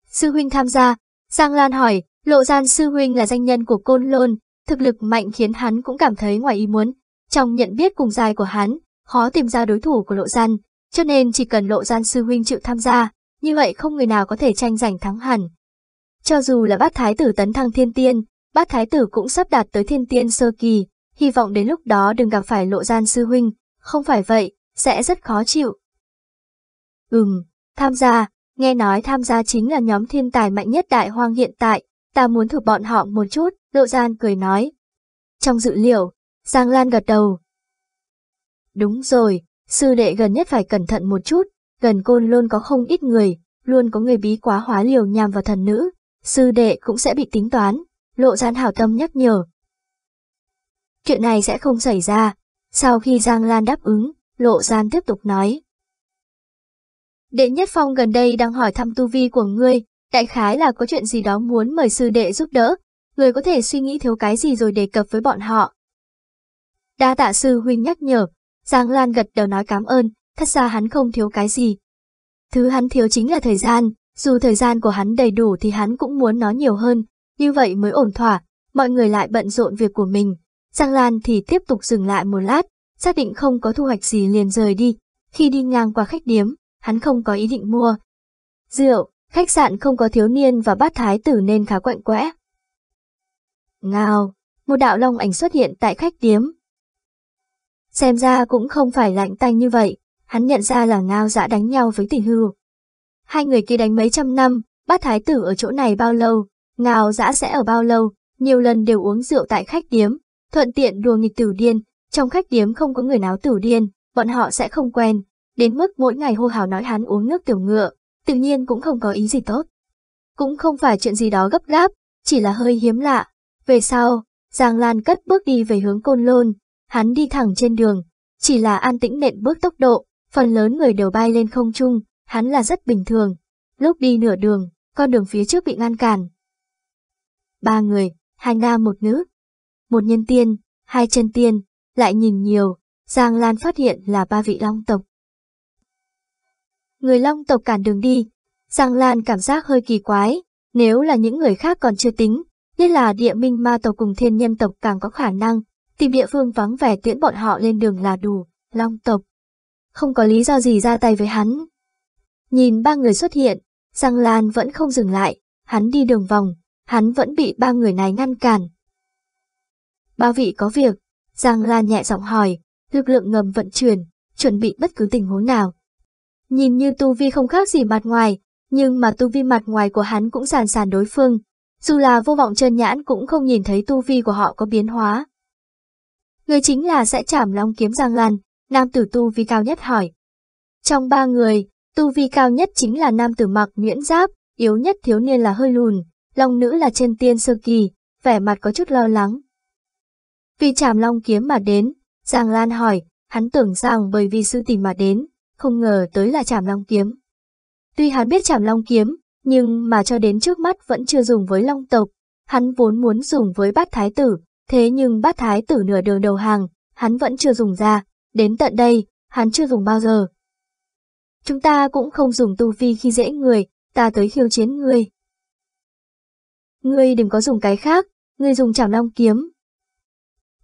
Sư huynh tham gia, Giang Lan hỏi, Lộ Gian Sư Huynh là danh nhân của Côn Lôn, thực lực mạnh khiến hắn cũng cảm thấy ngoài ý muốn. Trong nhận biết cùng dài của hắn, khó tìm ra đối thủ của Lộ Gian, cho nên chỉ cần Lộ Gian Sư Huynh chịu tham gia, như vậy không người nào có thể tranh giành thắng hẳn. Cho dù là bát thái tử tấn thăng thiên tiên, bát thái tử cũng sắp đạt tới thiên tiên sơ kỳ, hy vọng đến lúc đó đừng gặp phải Lộ Gian Sư Huynh, không phải vậy, sẽ rất khó chịu. Ừm, tham gia, nghe nói tham gia chính là nhóm thiên tài mạnh nhất đại hoang hiện tại, ta muốn thử bọn họ một chút, Lộ Gian cười nói. Trong dự liệu, Giang Lan gật đầu. Đúng rồi, sư đệ gần nhất phải cẩn thận một chút, gần côn luôn có không ít người, luôn có người bí quá hóa liều nhằm vào thần nữ, sư đệ cũng sẽ bị tính toán, Lộ Gian hảo tâm nhắc nhở. Chuyện này sẽ không xảy ra, sau khi Giang Lan đáp ứng, Lộ Gian tiếp tục nói. Đệ Nhất Phong gần đây đang hỏi thăm tu vi của ngươi, Đại khái là có chuyện gì đó muốn mời sư đệ giúp đỡ, người có thể suy nghĩ thiếu cái gì rồi đề cập với bọn họ. Đa tạ sư huynh nhắc nhở, Giang Lan gật đầu nói cảm ơn, thật ra hắn không thiếu cái gì. Thứ hắn thiếu chính là thời gian, dù thời gian của hắn đầy đủ thì hắn cũng muốn nó nhiều hơn, như vậy mới ổn thỏa, mọi người lại bận rộn việc của mình. Giang Lan thì tiếp tục dừng lại một lát, xác định không có thu hoạch gì liền rời đi. Khi đi ngang qua khách điếm, hắn không có ý định mua. Rượu, Khách sạn không có thiếu niên và bát thái tử nên khá quạnh quẽ. Ngao, một đạo long ảnh xuất hiện tại khách điếm. Xem ra cũng không phải lạnh tanh như vậy, hắn nhận ra là Ngao dã dạ đánh nhau với tình hưu. Hai người kia đánh mấy trăm năm, bát thái tử ở chỗ này bao lâu, Ngao dã dạ sẽ ở bao lâu, nhiều lần đều uống rượu tại khách điếm, thuận tiện đùa nghịch tử điên, trong khách điếm không có người nào tử điên, bọn họ sẽ không quen, đến mức mỗi ngày hô hào nói hắn uống nước tiểu ngựa, tự nhiên cũng không có ý gì tốt. Cũng không phải chuyện gì đó gấp gáp, chỉ là hơi hiếm lạ. Về sau, Giang Lan cất bước đi về hướng côn lôn, hắn đi thẳng trên đường, chỉ là an tĩnh nện bước tốc độ, phần lớn người đều bay lên không trung, hắn là rất bình thường. Lúc đi nửa đường, con đường phía trước bị ngăn cản. Ba người, hai nam một nữ, một nhân tiên, hai chân tiên, lại nhìn nhiều, Giang Lan phát hiện là ba vị long tộc người long tộc cản đường đi. Giang Lan cảm giác hơi kỳ quái, nếu là những người khác còn chưa tính, nhất là địa minh ma tộc cùng thiên nhân tộc càng có khả năng, tìm địa phương vắng vẻ tiễn bọn họ lên đường là đủ, long tộc. Không có lý do gì ra tay với hắn. Nhìn ba người xuất hiện, Giang Lan vẫn không dừng lại, hắn đi đường vòng, hắn vẫn bị ba người này ngăn cản. Ba vị có việc, Giang Lan nhẹ giọng hỏi, lực lượng ngầm vận chuyển, chuẩn bị bất cứ tình huống nào. Nhìn như tu vi không khác gì mặt ngoài, nhưng mà tu vi mặt ngoài của hắn cũng sàn sàn đối phương. Dù là vô vọng chân nhãn cũng không nhìn thấy tu vi của họ có biến hóa. Người chính là sẽ chảm long kiếm giang lan, nam tử tu vi cao nhất hỏi. Trong ba người, tu vi cao nhất chính là nam tử mặc nguyễn giáp, yếu nhất thiếu niên là hơi lùn, long nữ là chân tiên sơ kỳ, vẻ mặt có chút lo lắng. Vì chảm long kiếm mà đến, Giang Lan hỏi, hắn tưởng rằng bởi vì sư tỷ mà đến, không ngờ tới là chảm long kiếm. Tuy hắn biết chảm long kiếm, nhưng mà cho đến trước mắt vẫn chưa dùng với long tộc, hắn vốn muốn dùng với bát thái tử, thế nhưng bát thái tử nửa đường đầu hàng, hắn vẫn chưa dùng ra, đến tận đây, hắn chưa dùng bao giờ. Chúng ta cũng không dùng tu vi khi dễ người, ta tới khiêu chiến ngươi. Ngươi đừng có dùng cái khác, ngươi dùng chảm long kiếm.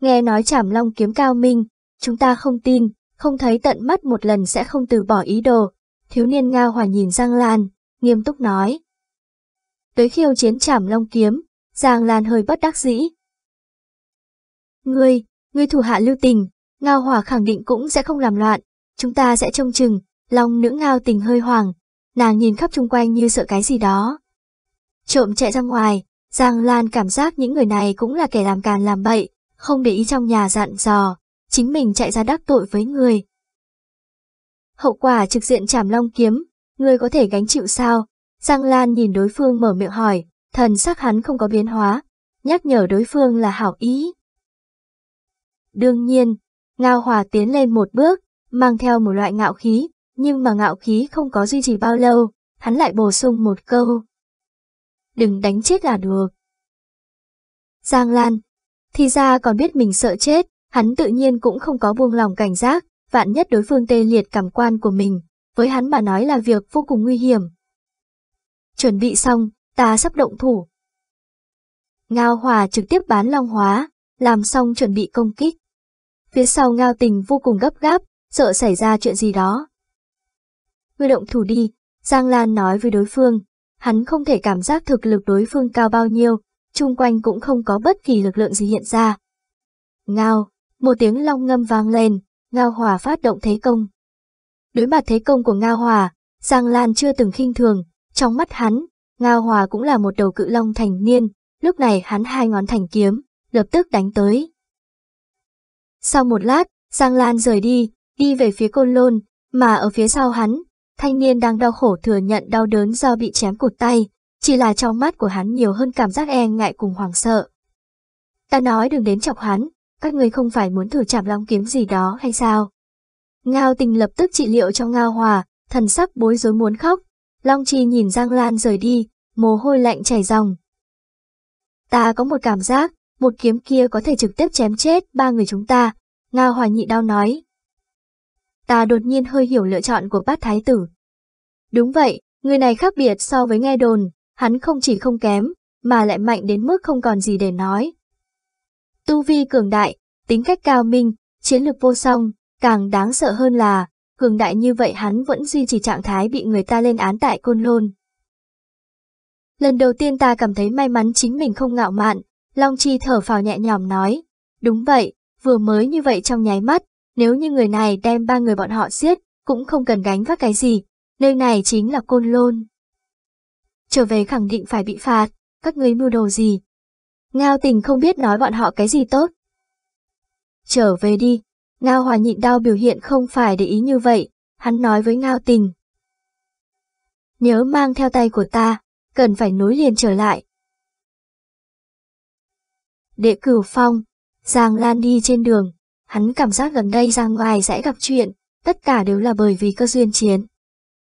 Nghe nói chảm long kiếm cao minh, chúng ta không tin, không thấy tận mắt một lần sẽ không từ bỏ ý đồ. Thiếu niên Ngao Hòa nhìn Giang Lan, nghiêm túc nói. Tới khiêu chiến trảm long kiếm, Giang Lan hơi bất đắc dĩ. Ngươi, ngươi thủ hạ lưu tình, Ngao Hòa khẳng định cũng sẽ không làm loạn, chúng ta sẽ trông chừng, lòng nữ Ngao tình hơi hoàng, nàng nhìn khắp chung quanh như sợ cái gì đó. Trộm chạy ra ngoài, Giang Lan cảm giác những người này cũng là kẻ làm càn làm bậy, không để ý trong nhà dặn dò, chính mình chạy ra đắc tội với người. Hậu quả trực diện chảm long kiếm, người có thể gánh chịu sao? Giang Lan nhìn đối phương mở miệng hỏi, thần sắc hắn không có biến hóa, nhắc nhở đối phương là hảo ý. Đương nhiên, Ngao Hòa tiến lên một bước, mang theo một loại ngạo khí, nhưng mà ngạo khí không có duy trì bao lâu, hắn lại bổ sung một câu. Đừng đánh chết là được. Giang Lan, thì ra còn biết mình sợ chết, Hắn tự nhiên cũng không có buông lòng cảnh giác, vạn nhất đối phương tê liệt cảm quan của mình, với hắn mà nói là việc vô cùng nguy hiểm. Chuẩn bị xong, ta sắp động thủ. Ngao Hòa trực tiếp bán long hóa, làm xong chuẩn bị công kích. Phía sau Ngao Tình vô cùng gấp gáp, sợ xảy ra chuyện gì đó. Ngươi động thủ đi, Giang Lan nói với đối phương, hắn không thể cảm giác thực lực đối phương cao bao nhiêu, chung quanh cũng không có bất kỳ lực lượng gì hiện ra. Ngao, một tiếng long ngâm vang lên, Ngao Hòa phát động thế công. Đối mặt thế công của Ngao Hòa, Giang Lan chưa từng khinh thường, trong mắt hắn, Ngao Hòa cũng là một đầu cự long thành niên, lúc này hắn hai ngón thành kiếm, lập tức đánh tới. Sau một lát, Giang Lan rời đi, đi về phía côn lôn, mà ở phía sau hắn, thanh niên đang đau khổ thừa nhận đau đớn do bị chém cụt tay, chỉ là trong mắt của hắn nhiều hơn cảm giác e ngại cùng hoảng sợ. Ta nói đừng đến chọc hắn, các người không phải muốn thử chạm long kiếm gì đó hay sao? Ngao tình lập tức trị liệu cho Ngao Hòa, thần sắc bối rối muốn khóc. Long Chi nhìn Giang Lan rời đi, mồ hôi lạnh chảy ròng. Ta có một cảm giác, một kiếm kia có thể trực tiếp chém chết ba người chúng ta, Ngao Hòa nhị đau nói. Ta đột nhiên hơi hiểu lựa chọn của bát thái tử. Đúng vậy, người này khác biệt so với nghe đồn, hắn không chỉ không kém, mà lại mạnh đến mức không còn gì để nói, Tu vi cường đại, tính cách cao minh, chiến lược vô song, càng đáng sợ hơn là, cường đại như vậy hắn vẫn duy trì trạng thái bị người ta lên án tại Côn Lôn. Lần đầu tiên ta cảm thấy may mắn chính mình không ngạo mạn, Long Chi thở phào nhẹ nhõm nói, đúng vậy, vừa mới như vậy trong nháy mắt, nếu như người này đem ba người bọn họ giết, cũng không cần gánh vác cái gì, nơi này chính là Côn Lôn. Trở về khẳng định phải bị phạt, các ngươi mưu đồ gì, Ngao tình không biết nói bọn họ cái gì tốt. Trở về đi, Ngao hòa nhịn đau biểu hiện không phải để ý như vậy, hắn nói với Ngao tình. Nhớ mang theo tay của ta, cần phải nối liền trở lại. Đệ cửu phong, Giang Lan đi trên đường, hắn cảm giác gần đây ra ngoài sẽ gặp chuyện, tất cả đều là bởi vì cơ duyên chiến.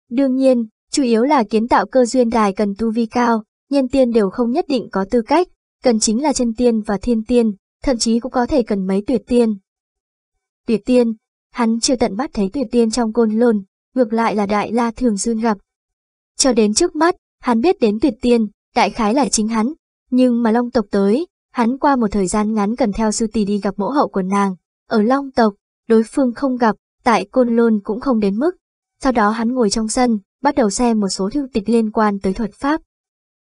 Đương nhiên, chủ yếu là kiến tạo cơ duyên đài cần tu vi cao, nhân tiên đều không nhất định có tư cách, cần chính là chân tiên và thiên tiên, thậm chí cũng có thể cần mấy tuyệt tiên. Tuyệt tiên, hắn chưa tận mắt thấy tuyệt tiên trong côn lôn, ngược lại là đại la thường xuyên gặp. Cho đến trước mắt, hắn biết đến tuyệt tiên, đại khái là chính hắn, nhưng mà long tộc tới, hắn qua một thời gian ngắn cần theo sư tỷ đi gặp mẫu hậu của nàng. Ở long tộc, đối phương không gặp, tại côn lôn cũng không đến mức. Sau đó hắn ngồi trong sân, bắt đầu xem một số thư tịch liên quan tới thuật pháp.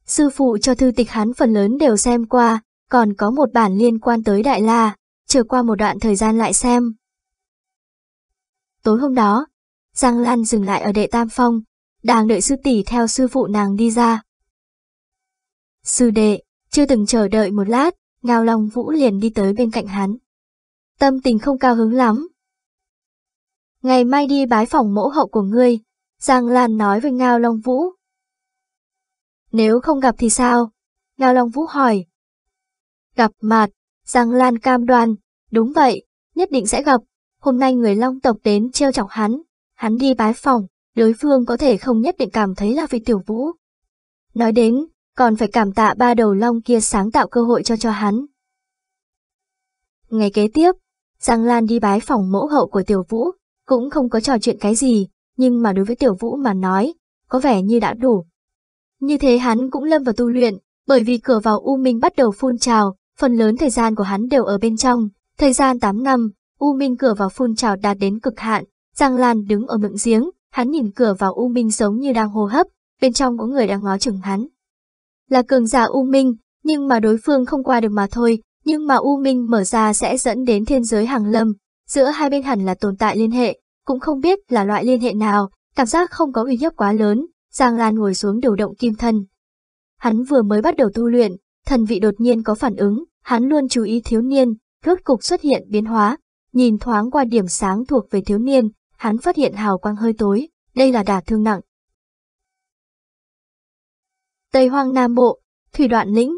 Sư phụ cho thư tịch hắn phần lớn đều xem qua, còn có một bản liên quan tới Đại La, chờ qua một đoạn thời gian lại xem. Tối hôm đó, Giang Lan dừng lại ở đệ Tam Phong, đang đợi sư tỷ theo sư phụ nàng đi ra. Sư đệ, chưa từng chờ đợi một lát, Ngao Long Vũ liền đi tới bên cạnh hắn. Tâm tình không cao hứng lắm. Ngày mai đi bái phòng mẫu hậu của ngươi, Giang Lan nói với Ngao Long Vũ. Nếu không gặp thì sao? Ngao Long Vũ hỏi. Gặp mặt, Giang Lan cam đoan, đúng vậy, nhất định sẽ gặp. Hôm nay người Long tộc đến trêu chọc hắn, hắn đi bái phòng, đối phương có thể không nhất định cảm thấy là vì tiểu vũ. Nói đến, còn phải cảm tạ ba đầu Long kia sáng tạo cơ hội cho cho hắn. Ngày kế tiếp, Giang Lan đi bái phòng mẫu hậu của tiểu vũ, cũng không có trò chuyện cái gì, nhưng mà đối với tiểu vũ mà nói, có vẻ như đã đủ, như thế hắn cũng lâm vào tu luyện, bởi vì cửa vào U Minh bắt đầu phun trào, phần lớn thời gian của hắn đều ở bên trong. Thời gian 8 năm, U Minh cửa vào phun trào đạt đến cực hạn, Giang Lan đứng ở miệng giếng, hắn nhìn cửa vào U Minh giống như đang hô hấp, bên trong có người đang ngó chừng hắn. Là cường giả U Minh, nhưng mà đối phương không qua được mà thôi, nhưng mà U Minh mở ra sẽ dẫn đến thiên giới hàng lâm, giữa hai bên hẳn là tồn tại liên hệ, cũng không biết là loại liên hệ nào, cảm giác không có uy hiếp quá lớn, Giang Lan ngồi xuống điều động kim thân. Hắn vừa mới bắt đầu tu luyện, thần vị đột nhiên có phản ứng, hắn luôn chú ý thiếu niên, rốt cục xuất hiện biến hóa, nhìn thoáng qua điểm sáng thuộc về thiếu niên, hắn phát hiện hào quang hơi tối, đây là đả thương nặng. Tây Hoang Nam Bộ, Thủy Đoạn Lĩnh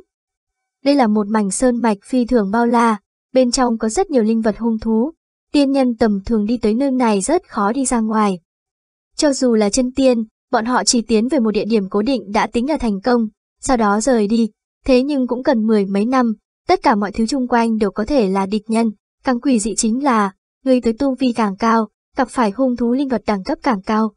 Đây là một mảnh sơn mạch phi thường bao la, bên trong có rất nhiều linh vật hung thú, tiên nhân tầm thường đi tới nơi này rất khó đi ra ngoài. Cho dù là chân tiên, bọn họ chỉ tiến về một địa điểm cố định đã tính là thành công, sau đó rời đi, thế nhưng cũng cần mười mấy năm, tất cả mọi thứ chung quanh đều có thể là địch nhân, càng quỷ dị chính là, người tới tu vi càng cao, gặp phải hung thú linh vật đẳng cấp càng cao.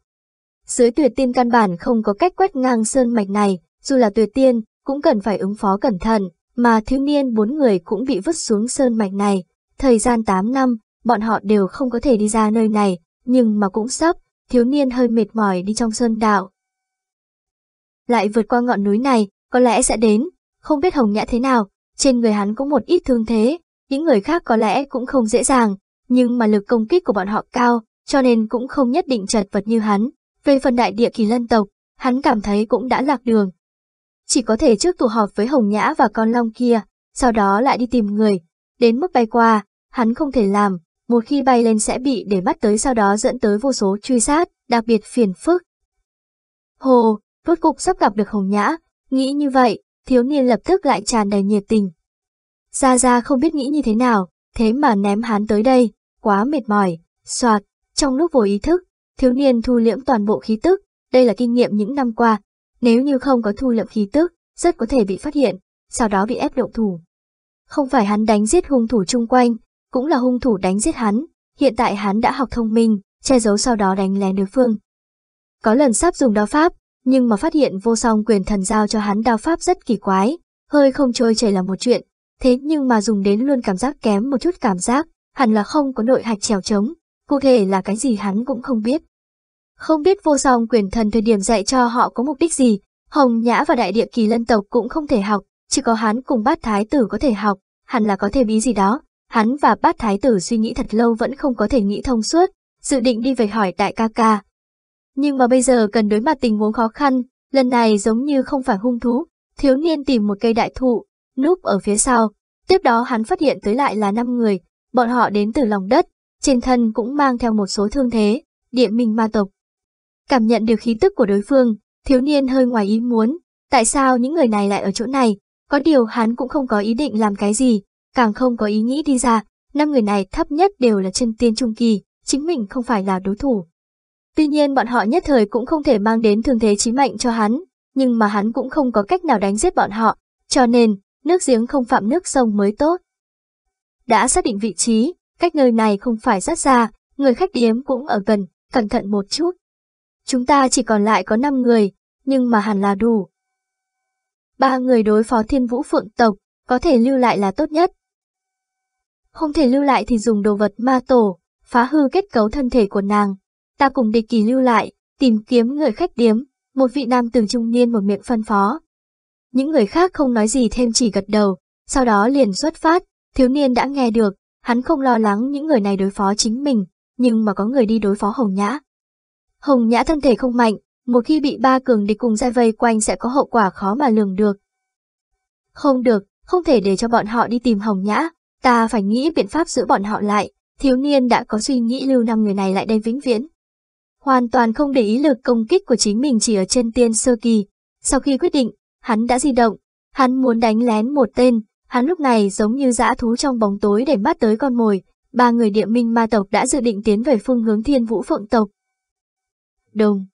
Dưới tuyệt tiên căn bản không có cách quét ngang sơn mạch này, dù là tuyệt tiên, cũng cần phải ứng phó cẩn thận, mà thiếu niên bốn người cũng bị vứt xuống sơn mạch này. Thời gian 8 năm, bọn họ đều không có thể đi ra nơi này, nhưng mà cũng sắp, thiếu niên hơi mệt mỏi đi trong sơn đạo. Lại vượt qua ngọn núi này, có lẽ sẽ đến, không biết Hồng Nhã thế nào, trên người hắn cũng một ít thương thế, những người khác có lẽ cũng không dễ dàng, nhưng mà lực công kích của bọn họ cao, cho nên cũng không nhất định chật vật như hắn. Về phần đại địa kỳ lân tộc, hắn cảm thấy cũng đã lạc đường. Chỉ có thể trước tụ họp với Hồng Nhã và con Long kia, sau đó lại đi tìm người. Đến mức bay qua, hắn không thể làm, một khi bay lên sẽ bị để mắt tới sau đó dẫn tới vô số truy sát, đặc biệt phiền phức. Hồ, rốt cục sắp gặp được Hồng Nhã, nghĩ như vậy, thiếu niên lập tức lại tràn đầy nhiệt tình. Gia Gia không biết nghĩ như thế nào, thế mà ném hắn tới đây, quá mệt mỏi, soạt, trong lúc vô ý thức, thiếu niên thu liễm toàn bộ khí tức, đây là kinh nghiệm những năm qua, nếu như không có thu liễm khí tức, rất có thể bị phát hiện, sau đó bị ép động thủ. Không phải hắn đánh giết hung thủ chung quanh, cũng là hung thủ đánh giết hắn, hiện tại hắn đã học thông minh, che giấu sau đó đánh lén đối phương. Có lần sắp dùng đao pháp, nhưng mà phát hiện vô song quyền thần giao cho hắn đao pháp rất kỳ quái, hơi không trôi chảy là một chuyện, thế nhưng mà dùng đến luôn cảm giác kém một chút cảm giác, hẳn là không có nội hạch trèo trống, cụ thể là cái gì hắn cũng không biết. Không biết vô song quyền thần thời điểm dạy cho họ có mục đích gì, Hồng Nhã và đại địa kỳ lân tộc cũng không thể học, chỉ có hắn cùng bát thái tử có thể học, hẳn là có thể bí gì đó, Hắn và bát thái tử suy nghĩ thật lâu vẫn không có thể nghĩ thông suốt, dự định đi về hỏi đại ca ca. Nhưng mà bây giờ cần đối mặt tình huống khó khăn, lần này giống như không phải hung thú, thiếu niên tìm một cây đại thụ, núp ở phía sau. Tiếp đó hắn phát hiện tới lại là 5 người, bọn họ đến từ lòng đất, trên thân cũng mang theo một số thương thế, địa minh ma tộc. Cảm nhận được khí tức của đối phương, thiếu niên hơi ngoài ý muốn, tại sao những người này lại ở chỗ này, có điều hắn cũng không có ý định làm cái gì, càng không có ý nghĩ đi ra, năm người này thấp nhất đều là chân tiên trung kỳ, chính mình không phải là đối thủ. Tuy nhiên bọn họ nhất thời cũng không thể mang đến thương thế chí mạnh cho hắn, nhưng mà hắn cũng không có cách nào đánh giết bọn họ, cho nên, nước giếng không phạm nước sông mới tốt. Đã xác định vị trí, cách nơi này không phải rất xa, người khách điếm cũng ở gần, cẩn thận một chút. Chúng ta chỉ còn lại có 5 người, nhưng mà hẳn là đủ. Ba người đối phó thiên vũ phượng tộc, có thể lưu lại là tốt nhất, không thể lưu lại thì dùng đồ vật ma tổ, phá hư kết cấu thân thể của nàng. Ta cùng địch kỳ lưu lại, tìm kiếm người khách điếm, một vị nam tử trung niên một miệng phân phó. Những người khác không nói gì thêm chỉ gật đầu, sau đó liền xuất phát, thiếu niên đã nghe được, hắn không lo lắng những người này đối phó chính mình, nhưng mà có người đi đối phó Hồng Nhã. Hồng Nhã thân thể không mạnh, một khi bị ba cường địch cùng dai vây quanh sẽ có hậu quả khó mà lường được. Không được, không thể để cho bọn họ đi tìm Hồng Nhã, Ta phải nghĩ biện pháp giữ bọn họ lại, thiếu niên đã có suy nghĩ lưu năm người này lại đây vĩnh viễn. Hoàn toàn không để ý lực công kích của chính mình chỉ ở trên tiên sơ kỳ. Sau khi quyết định, hắn đã di động, hắn muốn đánh lén một tên, hắn lúc này giống như dã thú trong bóng tối để bắt tới con mồi, ba người địa minh ma tộc đã dự định tiến về phương hướng thiên vũ phượng tộc. Đồng.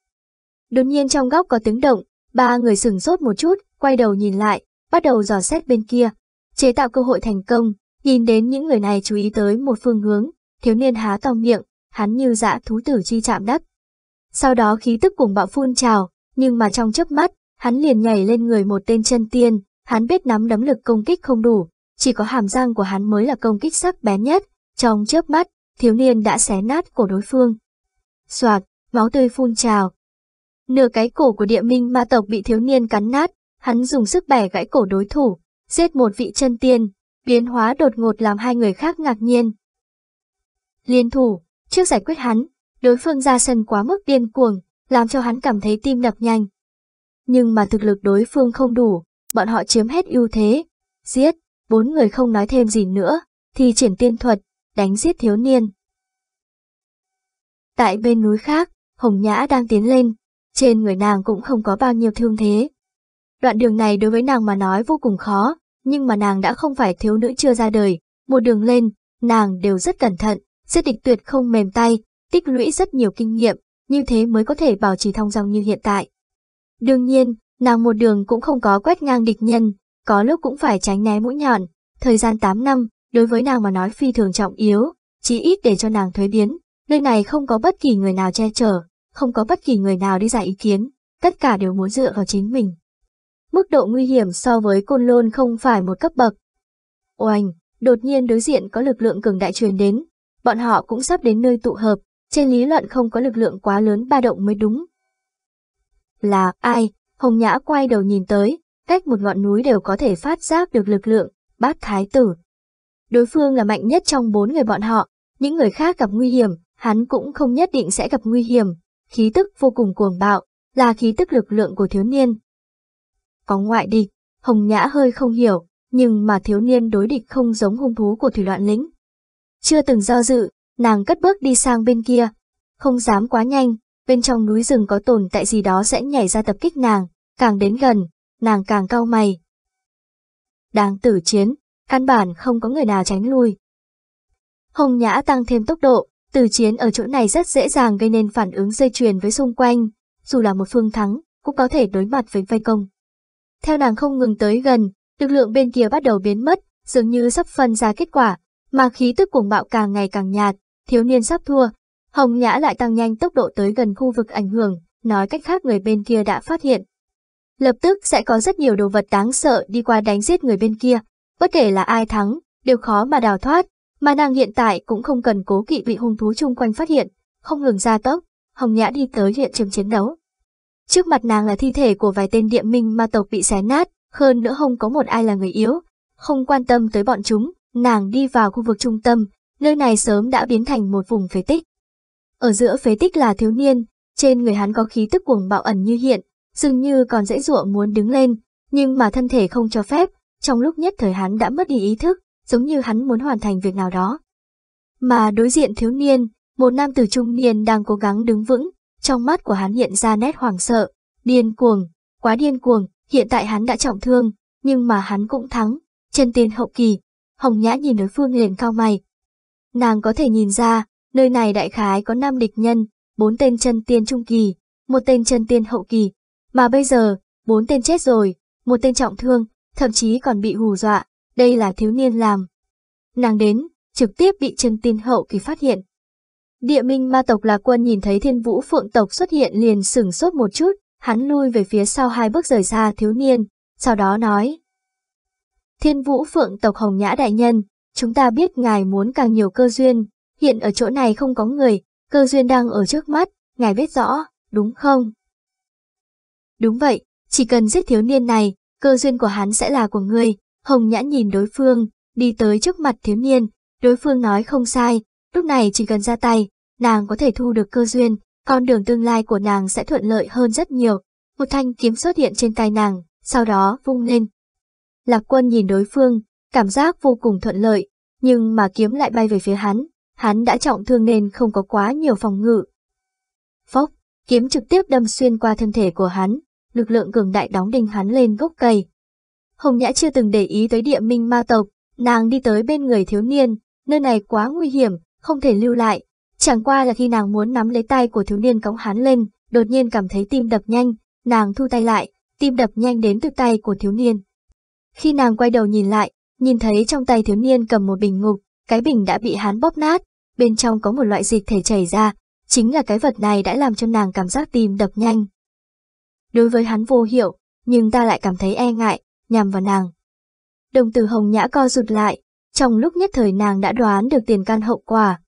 Đột nhiên trong góc có tiếng động, ba người sừng sốt một chút, quay đầu nhìn lại, bắt đầu dò xét bên kia. Chế tạo cơ hội thành công, Nhìn đến những người này chú ý tới một phương hướng, thiếu niên há to miệng, hắn như dã thú tử chi chạm đất. Sau đó khí tức cùng bạo phun trào, nhưng mà trong chớp mắt, hắn liền nhảy lên người một tên chân tiên, hắn biết nắm đấm lực công kích không đủ, chỉ có hàm răng của hắn mới là công kích sắc bén nhất, trong chớp mắt, thiếu niên đã xé nát cổ đối phương. Soạt, máu tươi phun trào. Nửa cái cổ của địa minh ma tộc bị thiếu niên cắn nát, hắn dùng sức bẻ gãy cổ đối thủ, giết một vị chân tiên, Biến hóa đột ngột làm hai người khác ngạc nhiên. Liên thủ, trước giải quyết hắn, đối phương ra sân quá mức điên cuồng, làm cho hắn cảm thấy tim đập nhanh. Nhưng mà thực lực đối phương không đủ, bọn họ chiếm hết ưu thế. Giết, bốn người không nói thêm gì nữa, thì triển tiên thuật, đánh giết thiếu niên. Tại bên núi khác, Hồng Nhã đang tiến lên, trên người nàng cũng không có bao nhiêu thương thế. Đoạn đường này đối với nàng mà nói vô cùng khó, nhưng mà nàng đã không phải thiếu nữ chưa ra đời, một đường lên, nàng đều rất cẩn thận, giết địch tuyệt không mềm tay, tích lũy rất nhiều kinh nghiệm, như thế mới có thể bảo trì thong dong như hiện tại. Đương nhiên, nàng một đường cũng không có quét ngang địch nhân, có lúc cũng phải tránh né mũi nhọn, thời gian 8 năm, đối với nàng mà nói phi thường trọng yếu, chỉ ít để cho nàng thuế biến, nơi này không có bất kỳ người nào che chở, không có bất kỳ người nào đi ra ý kiến, tất cả đều muốn dựa vào chính mình mức độ nguy hiểm so với côn lôn không phải một cấp bậc. Oanh, đột nhiên đối diện có lực lượng cường đại truyền đến, bọn họ cũng sắp đến nơi tụ hợp, trên lý luận không có lực lượng quá lớn ba động mới đúng. Là ai? Hồng Nhã quay đầu nhìn tới, cách một ngọn núi đều có thể phát giác được lực lượng, bát thái tử. Đối phương là mạnh nhất trong bốn người bọn họ, những người khác gặp nguy hiểm, hắn cũng không nhất định sẽ gặp nguy hiểm, khí tức vô cùng cuồng bạo, là khí tức lực lượng của thiếu niên, có ngoại địch, Hồng Nhã hơi không hiểu, nhưng mà thiếu niên đối địch không giống hung thú của thủy loạn lĩnh. Chưa từng do dự, nàng cất bước đi sang bên kia, không dám quá nhanh, bên trong núi rừng có tồn tại gì đó sẽ nhảy ra tập kích nàng, càng đến gần, nàng càng cao mày. Đang tử chiến, căn bản không có người nào tránh lui. Hồng Nhã tăng thêm tốc độ, tử chiến ở chỗ này rất dễ dàng gây nên phản ứng dây chuyền với xung quanh, dù là một phương thắng, cũng có thể đối mặt với vây công. Theo nàng không ngừng tới gần, lực lượng bên kia bắt đầu biến mất, dường như sắp phân ra kết quả, mà khí tức cuồng bạo càng ngày càng nhạt, thiếu niên sắp thua. Hồng Nhã lại tăng nhanh tốc độ tới gần khu vực ảnh hưởng, nói cách khác người bên kia đã phát hiện. Lập tức sẽ có rất nhiều đồ vật đáng sợ đi qua đánh giết người bên kia, bất kể là ai thắng, đều khó mà đào thoát, mà nàng hiện tại cũng không cần cố kỵ bị hung thú chung quanh phát hiện, không ngừng ra tốc, Hồng Nhã đi tới hiện trường chiến đấu. Trước mặt nàng là thi thể của vài tên địa minh ma tộc bị xé nát, hơn nữa không có một ai là người yếu. Không quan tâm tới bọn chúng, nàng đi vào khu vực trung tâm, nơi này sớm đã biến thành một vùng phế tích. Ở giữa phế tích là thiếu niên, trên người hắn có khí tức cuồng bạo ẩn như hiện, dường như còn dễ dụa muốn đứng lên, nhưng mà thân thể không cho phép, trong lúc nhất thời hắn đã mất đi ý thức, giống như hắn muốn hoàn thành việc nào đó. Mà đối diện thiếu niên, một nam tử trung niên đang cố gắng đứng vững, trong mắt của hắn hiện ra nét hoảng sợ, điên cuồng, quá điên cuồng, hiện tại hắn đã trọng thương, nhưng mà hắn cũng thắng, chân tiên hậu kỳ, Hồng Nhã nhìn đối phương liền cao mày. Nàng có thể nhìn ra, nơi này đại khái có 5 địch nhân, 4 tên chân tiên trung kỳ, một tên chân tiên hậu kỳ, mà bây giờ, 4 tên chết rồi, một tên trọng thương, thậm chí còn bị hù dọa, đây là thiếu niên làm. Nàng đến, trực tiếp bị chân tiên hậu kỳ phát hiện, Địa minh ma tộc lạc quân nhìn thấy thiên vũ phượng tộc xuất hiện liền sửng sốt một chút, hắn lui về phía sau hai bước rời xa thiếu niên, sau đó nói. Thiên vũ phượng tộc hồng nhã đại nhân, chúng ta biết ngài muốn càng nhiều cơ duyên, hiện ở chỗ này không có người, cơ duyên đang ở trước mắt, ngài biết rõ, đúng không? Đúng vậy, chỉ cần giết thiếu niên này, cơ duyên của hắn sẽ là của người Hồng nhã nhìn đối phương, đi tới trước mặt thiếu niên, đối phương nói không sai, Lúc này chỉ cần ra tay, nàng có thể thu được cơ duyên, con đường tương lai của nàng sẽ thuận lợi hơn rất nhiều. Một thanh kiếm xuất hiện trên tay nàng, sau đó vung lên. Lạc quân nhìn đối phương, cảm giác vô cùng thuận lợi, nhưng mà kiếm lại bay về phía hắn, hắn đã trọng thương nên không có quá nhiều phòng ngự. Phốc, kiếm trực tiếp đâm xuyên qua thân thể của hắn, lực lượng cường đại đóng đinh hắn lên gốc cây. Hồng Nhã chưa từng để ý tới địa minh ma tộc, nàng đi tới bên người thiếu niên, nơi này quá nguy hiểm, không thể lưu lại. Chẳng qua là khi nàng muốn nắm lấy tay của thiếu niên cõng hắn lên, đột nhiên cảm thấy tim đập nhanh, nàng thu tay lại, tim đập nhanh đến từ tay của thiếu niên. Khi nàng quay đầu nhìn lại, nhìn thấy trong tay thiếu niên cầm một bình ngục, cái bình đã bị hắn bóp nát, bên trong có một loại dịch thể chảy ra, chính là cái vật này đã làm cho nàng cảm giác tim đập nhanh. Đối với hắn vô hiệu, nhưng ta lại cảm thấy e ngại, nhằm vào nàng. Đồng tử hồng nhã co rụt lại, trong lúc nhất thời nàng đã đoán được tiền căn hậu quả.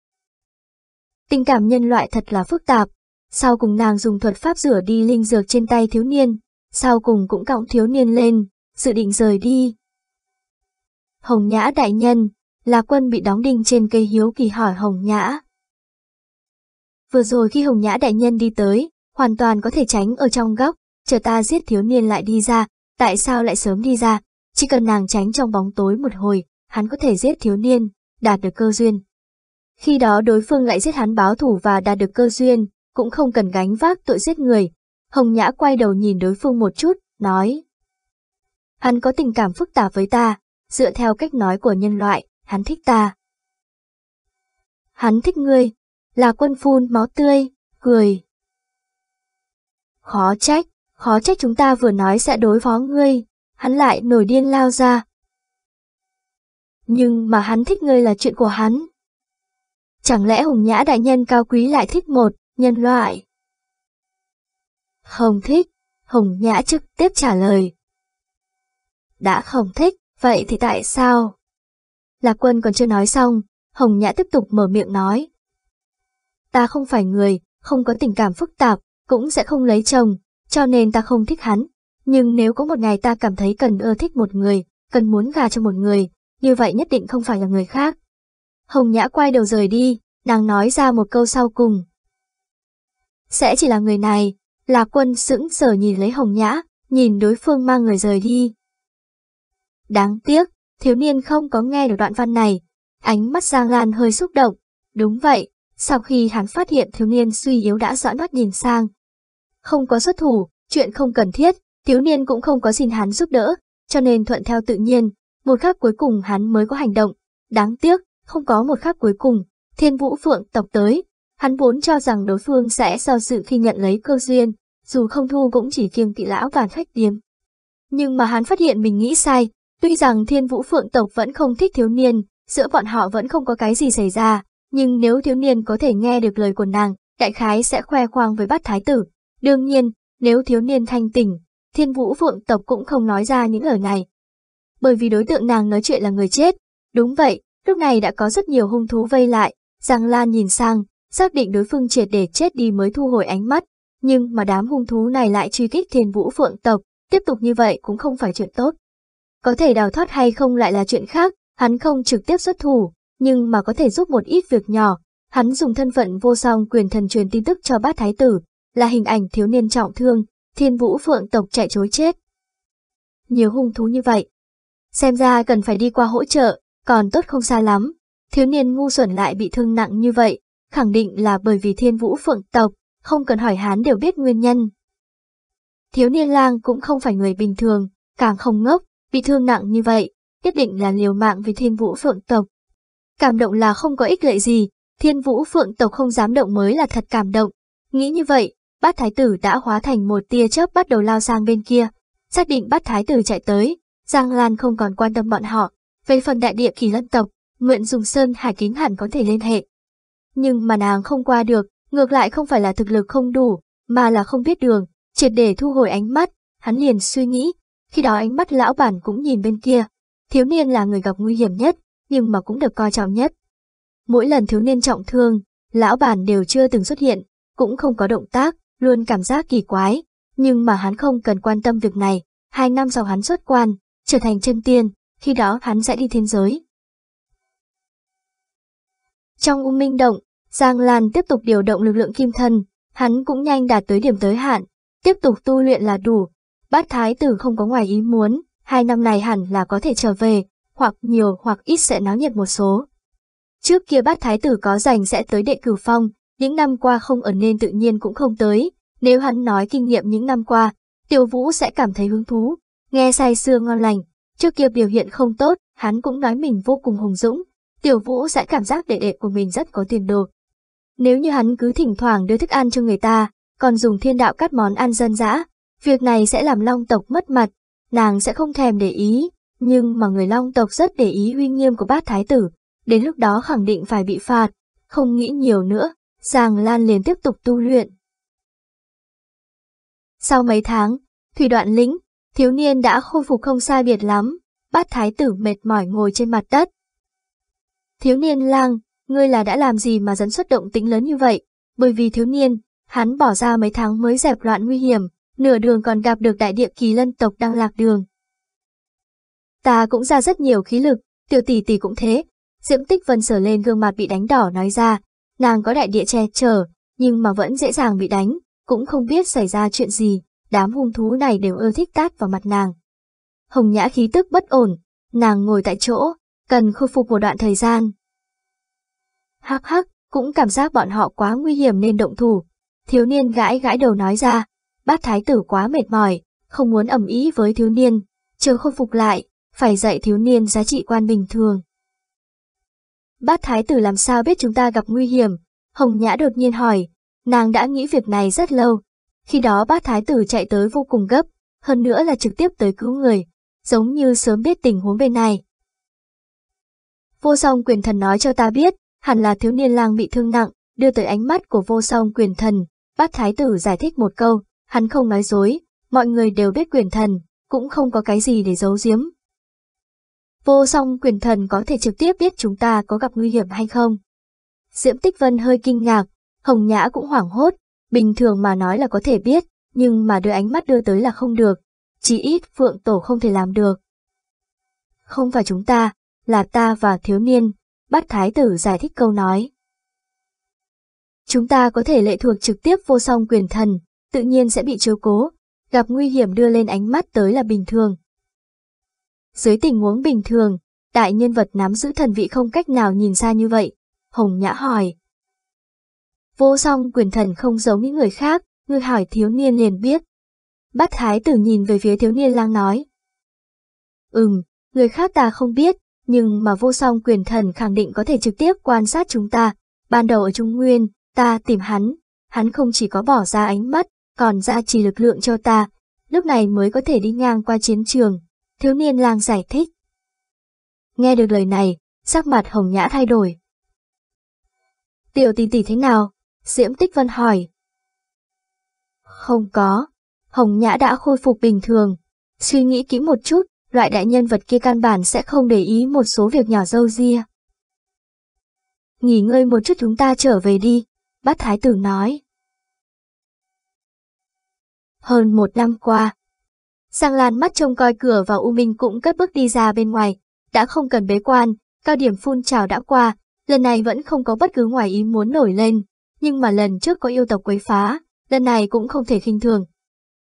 Tình cảm nhân loại thật là phức tạp, sau cùng nàng dùng thuật pháp rửa đi linh dược trên tay thiếu niên, sau cùng cũng cộng thiếu niên lên, dự định rời đi. Hồng Nhã đại nhân, là quân bị đóng đinh trên cây hiếu kỳ hỏi Hồng Nhã. Vừa rồi khi Hồng Nhã đại nhân đi tới, hoàn toàn có thể tránh ở trong góc, chờ ta giết thiếu niên lại đi ra, tại sao lại sớm đi ra, chỉ cần nàng tránh trong bóng tối một hồi, hắn có thể giết thiếu niên, đạt được cơ duyên. Khi đó đối phương lại giết hắn báo thủ và đạt được cơ duyên, cũng không cần gánh vác tội giết người. Hồng Nhã quay đầu nhìn đối phương một chút, nói. Hắn có tình cảm phức tạp với ta, dựa theo cách nói của nhân loại, hắn thích ta. Hắn thích ngươi, là quân phun máu tươi, cười. Khó trách, khó trách chúng ta vừa nói sẽ đối phó ngươi, hắn lại nổi điên lao ra, nhưng mà hắn thích ngươi là chuyện của hắn. Chẳng lẽ hùng nhã đại nhân cao quý lại thích một, nhân loại? Không thích, hùng nhã trực tiếp trả lời. Đã không thích, vậy thì tại sao? Lạc quân còn chưa nói xong, hồng nhã tiếp tục mở miệng nói. Ta không phải người, không có tình cảm phức tạp, cũng sẽ không lấy chồng, cho nên ta không thích hắn. Nhưng nếu có một ngày ta cảm thấy cần ưa thích một người, cần muốn gà cho một người, như vậy nhất định không phải là người khác. Hồng Nhã quay đầu rời đi, nàng nói ra một câu sau cùng. Sẽ chỉ là người này, Là quân sững sờ nhìn lấy Hồng Nhã, nhìn đối phương mang người rời đi. Đáng tiếc, thiếu niên không có nghe được đoạn văn này, ánh mắt Giang Lan hơi xúc động, đúng vậy, sau khi hắn phát hiện thiếu niên suy yếu đã dõi mắt nhìn sang. Không có xuất thủ, chuyện không cần thiết, thiếu niên cũng không có xin hắn giúp đỡ, cho nên thuận theo tự nhiên, một khắc cuối cùng hắn mới có hành động. Đáng tiếc, không có một khắc cuối cùng, thiên vũ phượng tộc tới. Hắn vốn cho rằng đối phương sẽ do dự khi nhận lấy cơ duyên, dù không thu cũng chỉ kiêng kỵ lão vàn phách điềm. Nhưng mà hắn phát hiện mình nghĩ sai, tuy rằng thiên vũ phượng tộc vẫn không thích thiếu niên, giữa bọn họ vẫn không có cái gì xảy ra, nhưng nếu thiếu niên có thể nghe được lời của nàng, đại khái sẽ khoe khoang với bát thái tử. Đương nhiên, nếu thiếu niên thanh tỉnh, thiên vũ phượng tộc cũng không nói ra những lời này bởi vì đối tượng nàng nói chuyện là người chết. Đúng vậy, lúc này đã có rất nhiều hung thú vây lại, Giang Lan nhìn sang, xác định đối phương triệt để chết đi mới thu hồi ánh mắt. Nhưng mà đám hung thú này lại truy kích thiên vũ phượng tộc, tiếp tục như vậy cũng không phải chuyện tốt. Có thể đào thoát hay không lại là chuyện khác, hắn không trực tiếp xuất thủ, nhưng mà có thể giúp một ít việc nhỏ. Hắn dùng thân phận vô song quyền thần truyền tin tức cho bát thái tử, là hình ảnh thiếu niên trọng thương, thiên vũ phượng tộc chạy chối chết. Nhiều hung thú như vậy, Xem ra cần phải đi qua hỗ trợ, còn tốt không xa lắm. Thiếu niên ngu xuẩn lại bị thương nặng như vậy, khẳng định là bởi vì thiên vũ phượng tộc, không cần hỏi hán đều biết nguyên nhân. Thiếu niên lang cũng không phải người bình thường, càng không ngốc, bị thương nặng như vậy, nhất định là liều mạng vì thiên vũ phượng tộc. Cảm động là không có ích lợi gì, thiên vũ phượng tộc không dám động mới là thật cảm động. Nghĩ như vậy, bát thái tử đã hóa thành một tia chớp bắt đầu lao sang bên kia, xác định bát thái tử chạy tới, Giang Lan không còn quan tâm bọn họ. Về phần đại địa kỳ lân tộc, Nguyện Dùng Sơn Hải Kính hẳn có thể liên hệ. Nhưng mà nàng không qua được, ngược lại không phải là thực lực không đủ, mà là không biết đường, triệt để thu hồi ánh mắt, hắn liền suy nghĩ, khi đó ánh mắt lão bản cũng nhìn bên kia. Thiếu niên là người gặp nguy hiểm nhất, nhưng mà cũng được coi trọng nhất. Mỗi lần thiếu niên trọng thương, lão bản đều chưa từng xuất hiện, cũng không có động tác, luôn cảm giác kỳ quái, nhưng mà hắn không cần quan tâm việc này, hai năm sau hắn xuất quan, trở thành chân tiên, khi đó hắn sẽ đi thiên giới. Trong U Minh Động, Giang Lan tiếp tục điều động lực lượng kim thân, hắn cũng nhanh đạt tới điểm tới hạn, tiếp tục tu luyện là đủ. Bát Thái Tử không có ngoài ý muốn, hai năm này hẳn là có thể trở về, hoặc nhiều hoặc ít sẽ náo nhiệt một số. Trước kia Bát Thái Tử có rảnh sẽ tới đệ cửu phong, những năm qua không ở nên tự nhiên cũng không tới, nếu hắn nói kinh nghiệm những năm qua, Tiêu Vũ sẽ cảm thấy hứng thú, Nghe say xưa ngon lành, trước kia biểu hiện không tốt, hắn cũng nói mình vô cùng hùng dũng. Tiểu Vũ sẽ cảm giác đệ đệ của mình rất có tiền đồ. Nếu như hắn cứ thỉnh thoảng đưa thức ăn cho người ta, còn dùng thiên đạo cắt món ăn dân dã, việc này sẽ làm long tộc mất mặt, nàng sẽ không thèm để ý, nhưng mà người long tộc rất để ý uy nghiêm của bát thái tử, đến lúc đó khẳng định phải bị phạt, không nghĩ nhiều nữa, Giàng Lan liền tiếp tục tu luyện. Sau mấy tháng, Thủy Đoạn Lĩnh, Thiếu niên đã khôi phục không sai biệt lắm, bát thái tử mệt mỏi ngồi trên mặt đất. Thiếu niên lang, ngươi là đã làm gì mà dẫn xuất động tính lớn như vậy? Bởi vì thiếu niên, hắn bỏ ra mấy tháng mới dẹp loạn nguy hiểm, nửa đường còn gặp được đại địa kỳ lân tộc đang lạc đường. Ta cũng ra rất nhiều khí lực, tiểu tỷ tỷ cũng thế. Diễm tích vân sở lên gương mặt bị đánh đỏ nói ra, nàng có đại địa che chở, nhưng mà vẫn dễ dàng bị đánh, cũng không biết xảy ra chuyện gì đám hung thú này đều ưa thích tát vào mặt nàng. Hồng Nhã khí tức bất ổn, nàng ngồi tại chỗ, cần khôi phục một đoạn thời gian. Hắc hắc, cũng cảm giác bọn họ quá nguy hiểm nên động thủ. Thiếu niên gãi gãi đầu nói ra, bát thái tử quá mệt mỏi, không muốn ẩm ý với thiếu niên, chờ khôi phục lại, phải dạy thiếu niên giá trị quan bình thường. Bát thái tử làm sao biết chúng ta gặp nguy hiểm? Hồng Nhã đột nhiên hỏi, nàng đã nghĩ việc này rất lâu, khi đó bác thái tử chạy tới vô cùng gấp, hơn nữa là trực tiếp tới cứu người, giống như sớm biết tình huống bên này. Vô song quyền thần nói cho ta biết, hẳn là thiếu niên lang bị thương nặng, đưa tới ánh mắt của vô song quyền thần, bác thái tử giải thích một câu, hắn không nói dối, mọi người đều biết quyền thần, cũng không có cái gì để giấu giếm. Vô song quyền thần có thể trực tiếp biết chúng ta có gặp nguy hiểm hay không. Diễm Tích Vân hơi kinh ngạc, Hồng Nhã cũng hoảng hốt, Bình thường mà nói là có thể biết, nhưng mà đưa ánh mắt đưa tới là không được, chỉ ít Phượng Tổ không thể làm được. Không phải chúng ta, là ta và thiếu niên, bát thái tử giải thích câu nói. Chúng ta có thể lệ thuộc trực tiếp vô song quyền thần, tự nhiên sẽ bị chiếu cố, gặp nguy hiểm đưa lên ánh mắt tới là bình thường. Dưới tình huống bình thường, đại nhân vật nắm giữ thần vị không cách nào nhìn xa như vậy. Hồng Nhã hỏi, Vô song quyền thần không giống những người khác, ngươi hỏi thiếu niên liền biết. Bát thái tử nhìn về phía thiếu niên lang nói. Ừm, người khác ta không biết, nhưng mà vô song quyền thần khẳng định có thể trực tiếp quan sát chúng ta. Ban đầu ở Trung Nguyên, ta tìm hắn, hắn không chỉ có bỏ ra ánh mắt, còn ra trì lực lượng cho ta, lúc này mới có thể đi ngang qua chiến trường. Thiếu niên lang giải thích. Nghe được lời này, sắc mặt hồng nhã thay đổi. Tiểu tỷ tỷ thế nào, Diễm Tích Vân hỏi. Không có, Hồng Nhã đã khôi phục bình thường. Suy nghĩ kỹ một chút, loại đại nhân vật kia căn bản sẽ không để ý một số việc nhỏ dâu ria. Nghỉ ngơi một chút chúng ta trở về đi, bát thái tử nói. Hơn một năm qua, Sang Lan mắt trông coi cửa và U Minh cũng cất bước đi ra bên ngoài, đã không cần bế quan, cao điểm phun trào đã qua, lần này vẫn không có bất cứ ngoài ý muốn nổi lên nhưng mà lần trước có yêu tộc quấy phá, lần này cũng không thể khinh thường.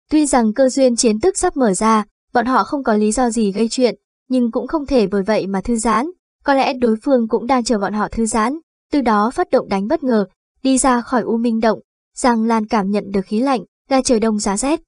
Tuy rằng cơ duyên chiến tức sắp mở ra, bọn họ không có lý do gì gây chuyện, nhưng cũng không thể bởi vậy mà thư giãn, có lẽ đối phương cũng đang chờ bọn họ thư giãn, từ đó phát động đánh bất ngờ, đi ra khỏi U Minh Động, rằng Lan cảm nhận được khí lạnh, ra trời đông giá rét.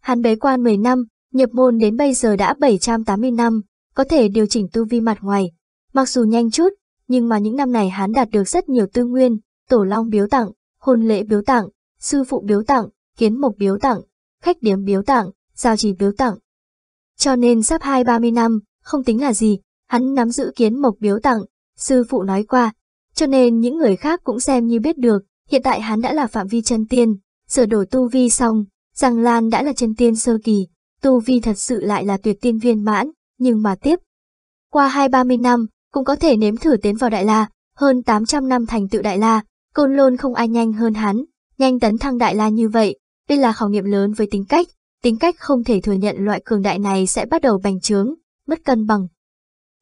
Hắn bế quan 10 năm, nhập môn đến bây giờ đã 780 năm, có thể điều chỉnh tu vi mặt ngoài. Mặc dù nhanh chút, nhưng mà những năm này hắn đạt được rất nhiều tư nguyên, tổ long biếu tặng, hôn lễ biếu tặng, sư phụ biếu tặng, kiến mộc biếu tặng, khách điếm biếu tặng, giao trì biếu tặng. Cho nên sắp hai ba mươi năm, không tính là gì, hắn nắm giữ kiến mộc biếu tặng, sư phụ nói qua, cho nên những người khác cũng xem như biết được, hiện tại hắn đã là phạm vi chân tiên, sửa đổi tu vi xong, Giang Lan đã là chân tiên sơ kỳ, tu vi thật sự lại là tuyệt tiên viên mãn, nhưng mà tiếp. Qua hai ba mươi năm, cũng có thể nếm thử tiến vào Đại La, hơn 800 năm thành tựu Đại La, Côn Lôn không ai nhanh hơn hắn, nhanh tấn thăng Đại La như vậy, đây là khảo nghiệm lớn với tính cách, tính cách không thể thừa nhận loại cường đại này sẽ bắt đầu bành trướng, mất cân bằng.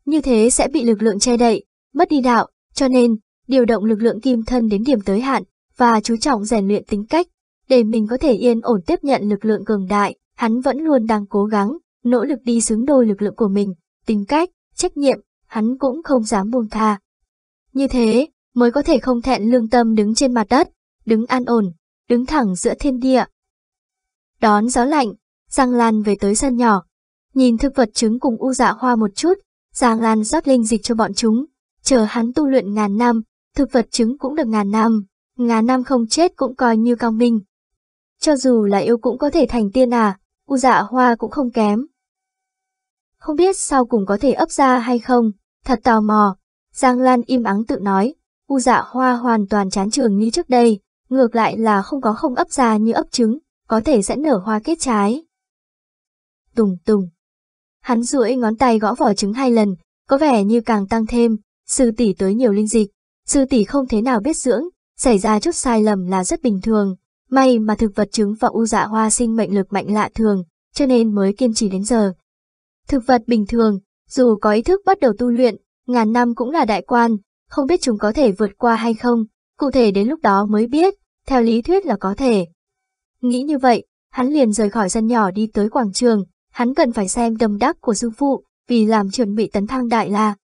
Như thế sẽ bị lực lượng che đậy, mất đi đạo, cho nên, điều động lực lượng kim thân đến điểm tới hạn, và chú trọng rèn luyện tính cách, để mình có thể yên ổn tiếp nhận lực lượng cường đại, hắn vẫn luôn đang cố gắng, nỗ lực đi xứng đôi lực lượng của mình, tính cách, trách nhiệm, hắn cũng không dám buông tha. Như thế, mới có thể không thẹn lương tâm đứng trên mặt đất, đứng an ổn, đứng thẳng giữa thiên địa. Đón gió lạnh, Giang Lan về tới sân nhỏ, nhìn thực vật trứng cùng u dạ hoa một chút, Giang Lan rót linh dịch cho bọn chúng, chờ hắn tu luyện ngàn năm, thực vật trứng cũng được ngàn năm, ngàn năm không chết cũng coi như cao minh. Cho dù là yêu cũng có thể thành tiên à, u dạ hoa cũng không kém. Không biết sau cùng có thể ấp ra hay không, thật tò mò, Giang Lan im ắng tự nói, U dạ hoa hoàn toàn chán trường như trước đây, ngược lại là không có không ấp ra như ấp trứng, có thể sẽ nở hoa kết trái. Tùng tùng. Hắn duỗi ngón tay gõ vỏ trứng hai lần, có vẻ như càng tăng thêm, sư tỷ tới nhiều linh dịch, sư tỷ không thế nào biết dưỡng, xảy ra chút sai lầm là rất bình thường. May mà thực vật trứng và u dạ hoa sinh mệnh lực mạnh lạ thường, cho nên mới kiên trì đến giờ. Thực vật bình thường, dù có ý thức bắt đầu tu luyện, ngàn năm cũng là đại quan, không biết chúng có thể vượt qua hay không, cụ thể đến lúc đó mới biết, theo lý thuyết là có thể. Nghĩ như vậy, hắn liền rời khỏi sân nhỏ đi tới quảng trường, hắn cần phải xem đầm đắc của sư phụ, vì làm chuẩn bị tấn thăng đại la.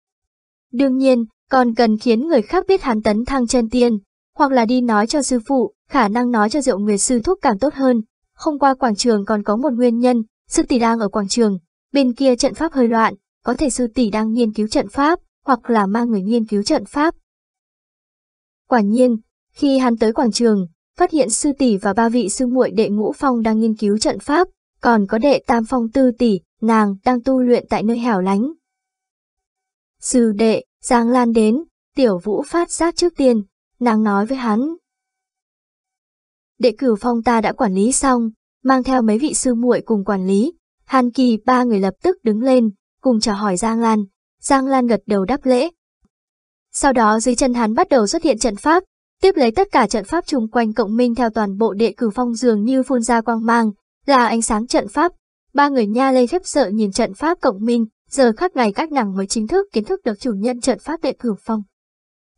Đương nhiên, còn cần khiến người khác biết hắn tấn thăng chân tiên, hoặc là đi nói cho sư phụ, khả năng nói cho rượu Nguyệt sư thúc càng tốt hơn. Không qua quảng trường còn có một nguyên nhân, sư tỷ đang ở quảng trường, bên kia trận pháp hơi loạn, có thể sư tỷ đang nghiên cứu trận pháp, hoặc là mang người nghiên cứu trận pháp. Quả nhiên, khi hắn tới quảng trường, phát hiện sư tỷ và ba vị sư muội đệ ngũ phong đang nghiên cứu trận pháp, còn có đệ tam phong tư tỷ, nàng đang tu luyện tại nơi hẻo lánh. Sư đệ, Giang Lan đến, tiểu vũ phát giác trước tiên, nàng nói với hắn. Đệ cửu phong ta đã quản lý xong, mang theo mấy vị sư muội cùng quản lý, Hàn Kỳ ba người lập tức đứng lên, cùng chào hỏi Giang Lan. Giang Lan gật đầu đáp lễ. Sau đó dưới chân hắn bắt đầu xuất hiện trận pháp, tiếp lấy tất cả trận pháp chung quanh cộng minh theo toàn bộ đệ cử phong dường như phun ra quang mang, là ánh sáng trận pháp. Ba người nha lê khiếp sợ nhìn trận pháp cộng minh, giờ khắc ngày các nàng mới chính thức kiến thức được chủ nhân trận pháp đệ cử phong.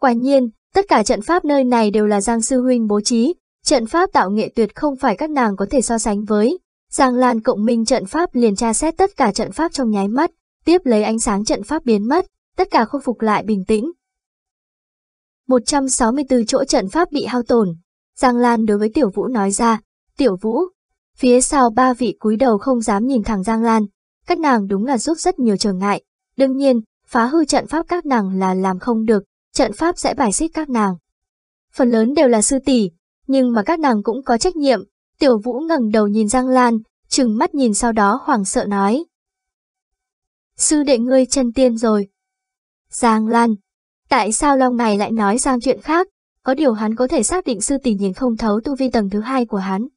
Quả nhiên, tất cả trận pháp nơi này đều là Giang Sư Huynh bố trí, trận pháp tạo nghệ tuyệt không phải các nàng có thể so sánh với. Giang Lan cộng minh trận pháp liền tra xét tất cả trận pháp trong nháy mắt, Tiếp lấy ánh sáng trận pháp biến mất, tất cả khôi phục lại bình tĩnh. 164 chỗ trận pháp bị hao tổn. Giang Lan đối với Tiểu Vũ nói ra, Tiểu Vũ, phía sau ba vị cúi đầu không dám nhìn thẳng Giang Lan, các nàng đúng là giúp rất nhiều trở ngại. Đương nhiên, phá hư trận pháp các nàng là làm không được, trận pháp sẽ bài xích các nàng. Phần lớn đều là sư tỷ, nhưng mà các nàng cũng có trách nhiệm. Tiểu Vũ ngẩng đầu nhìn Giang Lan, trừng mắt nhìn sau đó hoảng sợ nói, sư đệ ngươi chân tiên rồi. Giang Lan, tại sao long này lại nói sang chuyện khác, có điều hắn có thể xác định sư tỷ nhìn không thấu tu vi tầng thứ hai của hắn.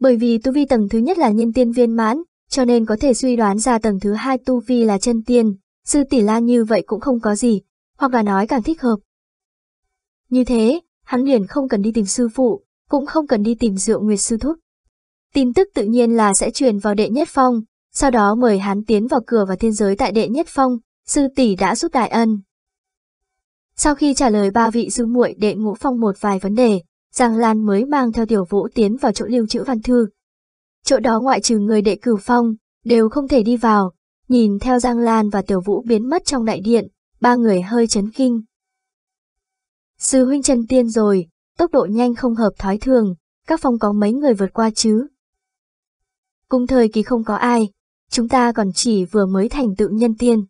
Bởi vì tu vi tầng thứ nhất là nhân tiên viên mãn, cho nên có thể suy đoán ra tầng thứ hai tu vi là chân tiên, sư tỷ la như vậy cũng không có gì, hoặc là nói càng thích hợp. Như thế, hắn liền không cần đi tìm sư phụ, cũng không cần đi tìm rượu nguyệt sư thúc. Tin tức tự nhiên là sẽ truyền vào đệ nhất phong, sau đó mời hắn tiến vào cửa và thiên giới tại đệ nhất phong, sư tỷ đã giúp đại ân. Sau khi trả lời ba vị sư muội đệ ngũ phong một vài vấn đề, Giang Lan mới mang theo tiểu vũ tiến vào chỗ lưu trữ văn thư. Chỗ đó ngoại trừ người đệ cửu phong, đều không thể đi vào, nhìn theo Giang Lan và tiểu vũ biến mất trong đại điện, ba người hơi chấn kinh. Sư huynh chân tiên rồi, tốc độ nhanh không hợp thói thường, các phong có mấy người vượt qua chứ. Cùng thời kỳ không có ai, chúng ta còn chỉ vừa mới thành tựu nhân tiên.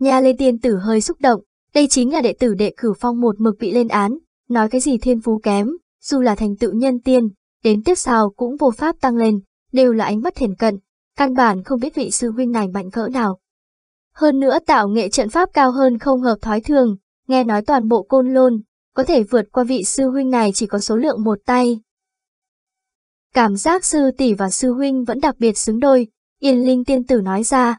Nhà Lê Tiên Tử hơi xúc động, đây chính là đệ tử đệ cử phong một mực bị lên án, nói cái gì thiên phú kém, dù là thành tựu nhân tiên, đến tiếp sau cũng vô pháp tăng lên, đều là ánh mắt hiền cận, căn bản không biết vị sư huynh này mạnh cỡ nào. Hơn nữa tạo nghệ trận pháp cao hơn không hợp thói thường, nghe nói toàn bộ côn lôn, có thể vượt qua vị sư huynh này chỉ có số lượng một tay. Cảm giác sư tỷ và sư huynh vẫn đặc biệt xứng đôi, Yên Linh tiên tử nói ra.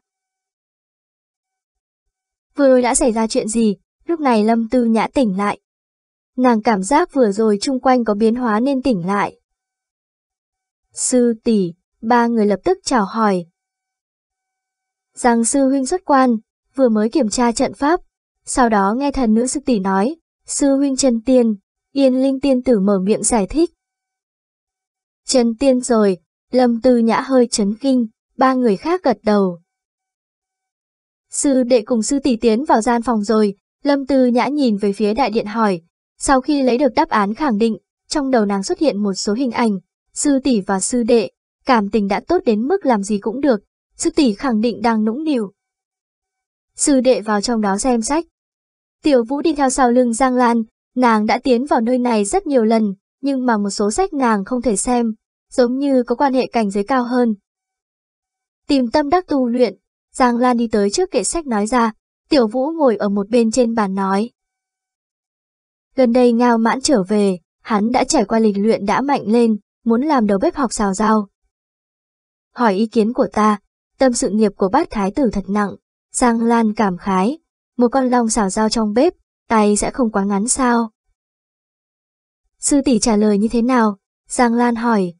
Vừa rồi đã xảy ra chuyện gì, lúc này Lâm Tư Nhã tỉnh lại. Nàng cảm giác vừa rồi chung quanh có biến hóa nên tỉnh lại. Sư tỷ, ba người lập tức chào hỏi. Giang sư huynh xuất quan, vừa mới kiểm tra trận pháp, sau đó nghe thần nữ sư tỷ nói, sư huynh chân tiên, yên linh tiên tử mở miệng giải thích. Chân tiên rồi, lâm tư nhã hơi chấn kinh. Ba người khác gật đầu. Sư đệ cùng sư tỷ tiến vào gian phòng rồi, Lâm Tư Nhã nhìn về phía đại điện hỏi. Sau khi lấy được đáp án khẳng định, trong đầu nàng xuất hiện một số hình ảnh, sư tỷ và sư đệ, cảm tình đã tốt đến mức làm gì cũng được, sư tỷ khẳng định đang nũng nịu. Sư đệ vào trong đó xem sách. Tiểu Vũ đi theo sau lưng Giang Lan, nàng đã tiến vào nơi này rất nhiều lần, nhưng mà một số sách nàng không thể xem, giống như có quan hệ cảnh giới cao hơn, tìm tâm đắc tu luyện. Giang Lan đi tới trước kệ sách nói ra, Tiểu Vũ ngồi ở một bên trên bàn nói. Gần đây Ngao Mãn trở về, hắn đã trải qua lịch luyện đã mạnh lên, muốn làm đầu bếp học xào rau. Hỏi ý kiến của ta, tâm sự nghiệp của bác thái tử thật nặng, Giang Lan cảm khái, một con long xào rau trong bếp, tay sẽ không quá ngắn sao. Sư tỷ trả lời như thế nào? Giang Lan hỏi.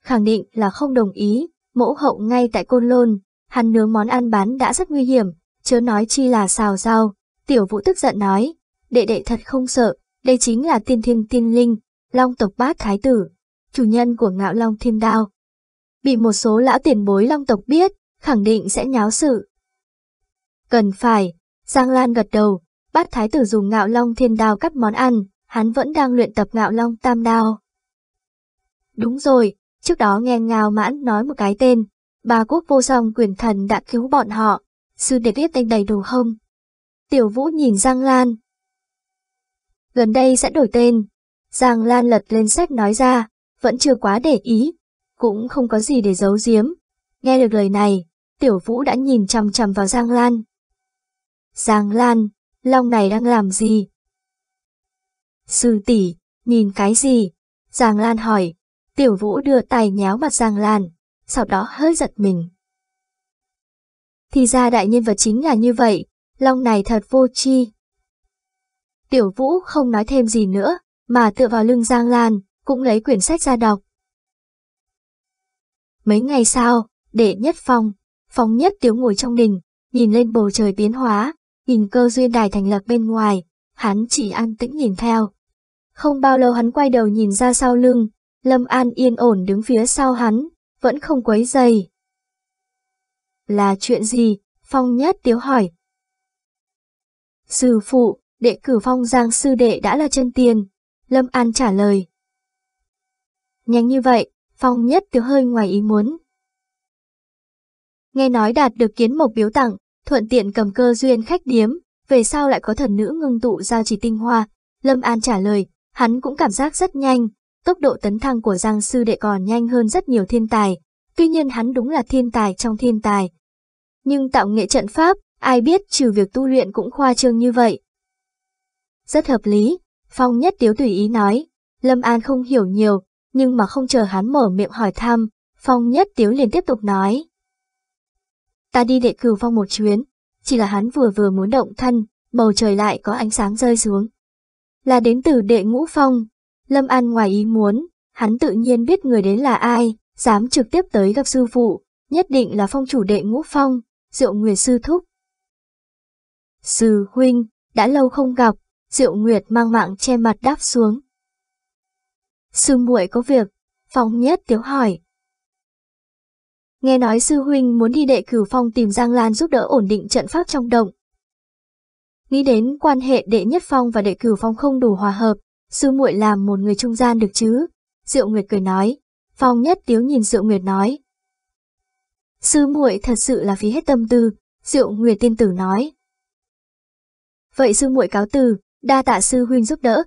Khẳng định là không đồng ý, mẫu hậu ngay tại Côn Lôn, hắn nướng món ăn bán đã rất nguy hiểm, chớ nói chi là xào rau. Tiểu vũ tức giận nói, đệ đệ thật không sợ, đây chính là tiên thiên tiên linh, long tộc bát thái tử, chủ nhân của ngạo long thiên đao. Bị một số lão tiền bối long tộc biết, khẳng định sẽ nháo sự. Cần phải, Giang Lan gật đầu, bát thái tử dùng ngạo long thiên đao cắt món ăn, hắn vẫn đang luyện tập ngạo long tam đao. Đúng rồi, Trước đó nghe Ngao Mãn nói một cái tên, bà quốc vô song quyền thần đã cứu bọn họ, sư đệ biết tên đầy đủ không? Tiểu Vũ nhìn Giang Lan. Gần đây sẽ đổi tên. Giang Lan lật lên sách nói ra, vẫn chưa quá để ý, cũng không có gì để giấu giếm. Nghe được lời này, Tiểu Vũ đã nhìn chằm chằm vào Giang Lan. Giang Lan, Long này đang làm gì? Sư tỷ, nhìn cái gì? Giang Lan hỏi, Tiểu vũ đưa tay nhéo mặt Giang Lan, sau đó hơi giật mình. Thì ra đại nhân vật chính là như vậy, Long này thật vô chi. Tiểu vũ không nói thêm gì nữa, mà tựa vào lưng Giang Lan, cũng lấy quyển sách ra đọc. Mấy ngày sau, đệ nhất phòng, phòng nhất tiếu ngồi trong đình, nhìn lên bầu trời biến hóa, nhìn cơ duyên đài thành lập bên ngoài, hắn chỉ an tĩnh nhìn theo. Không bao lâu hắn quay đầu nhìn ra sau lưng, Lâm An yên ổn đứng phía sau hắn, vẫn không quấy dày. Là chuyện gì? Phong Nhất Tiếu hỏi. Sư phụ, đệ cử phong giang sư đệ đã là chân tiền, Lâm An trả lời. Nhanh như vậy, Phong Nhất Tiếu hơi ngoài ý muốn. Nghe nói đạt được kiến mộc biếu tặng, thuận tiện cầm cơ duyên khách điếm, về sau lại có thần nữ ngưng tụ giao chỉ tinh hoa. Lâm An trả lời, hắn cũng cảm giác rất nhanh, tốc độ tấn thăng của Giang Sư Đệ còn nhanh hơn rất nhiều thiên tài, tuy nhiên hắn đúng là thiên tài trong thiên tài. Nhưng tạo nghệ trận pháp, ai biết trừ việc tu luyện cũng khoa trương như vậy. Rất hợp lý, Phong Nhất Tiếu tùy ý nói, Lâm An không hiểu nhiều, nhưng mà không chờ hắn mở miệng hỏi thăm, Phong Nhất Tiếu liền tiếp tục nói. Ta đi đệ cửu phong một chuyến, chỉ là hắn vừa vừa muốn động thân, bầu trời lại có ánh sáng rơi xuống. Là đến từ đệ ngũ phong, Lâm An ngoài ý muốn, hắn tự nhiên biết người đến là ai, dám trực tiếp tới gặp sư phụ, nhất định là phong chủ đệ ngũ phong, rượu Nguyệt sư thúc. Sư huynh, đã lâu không gặp, rượu Nguyệt mang mạng che mặt đáp xuống. Sư muội có việc, phong nhất tiếu hỏi. Nghe nói sư huynh muốn đi đệ cửu phong tìm Giang Lan giúp đỡ ổn định trận pháp trong động. Nghĩ đến quan hệ đệ nhất phong và đệ cửu phong không đủ hòa hợp, sư muội làm một người trung gian được chứ? Diệu Nguyệt cười nói, Phong Nhất Tiếu nhìn Diệu Nguyệt nói. Sư muội thật sự là phí hết tâm tư, Diệu Nguyệt tin tử nói. Vậy sư muội cáo từ, đa tạ sư huynh giúp đỡ,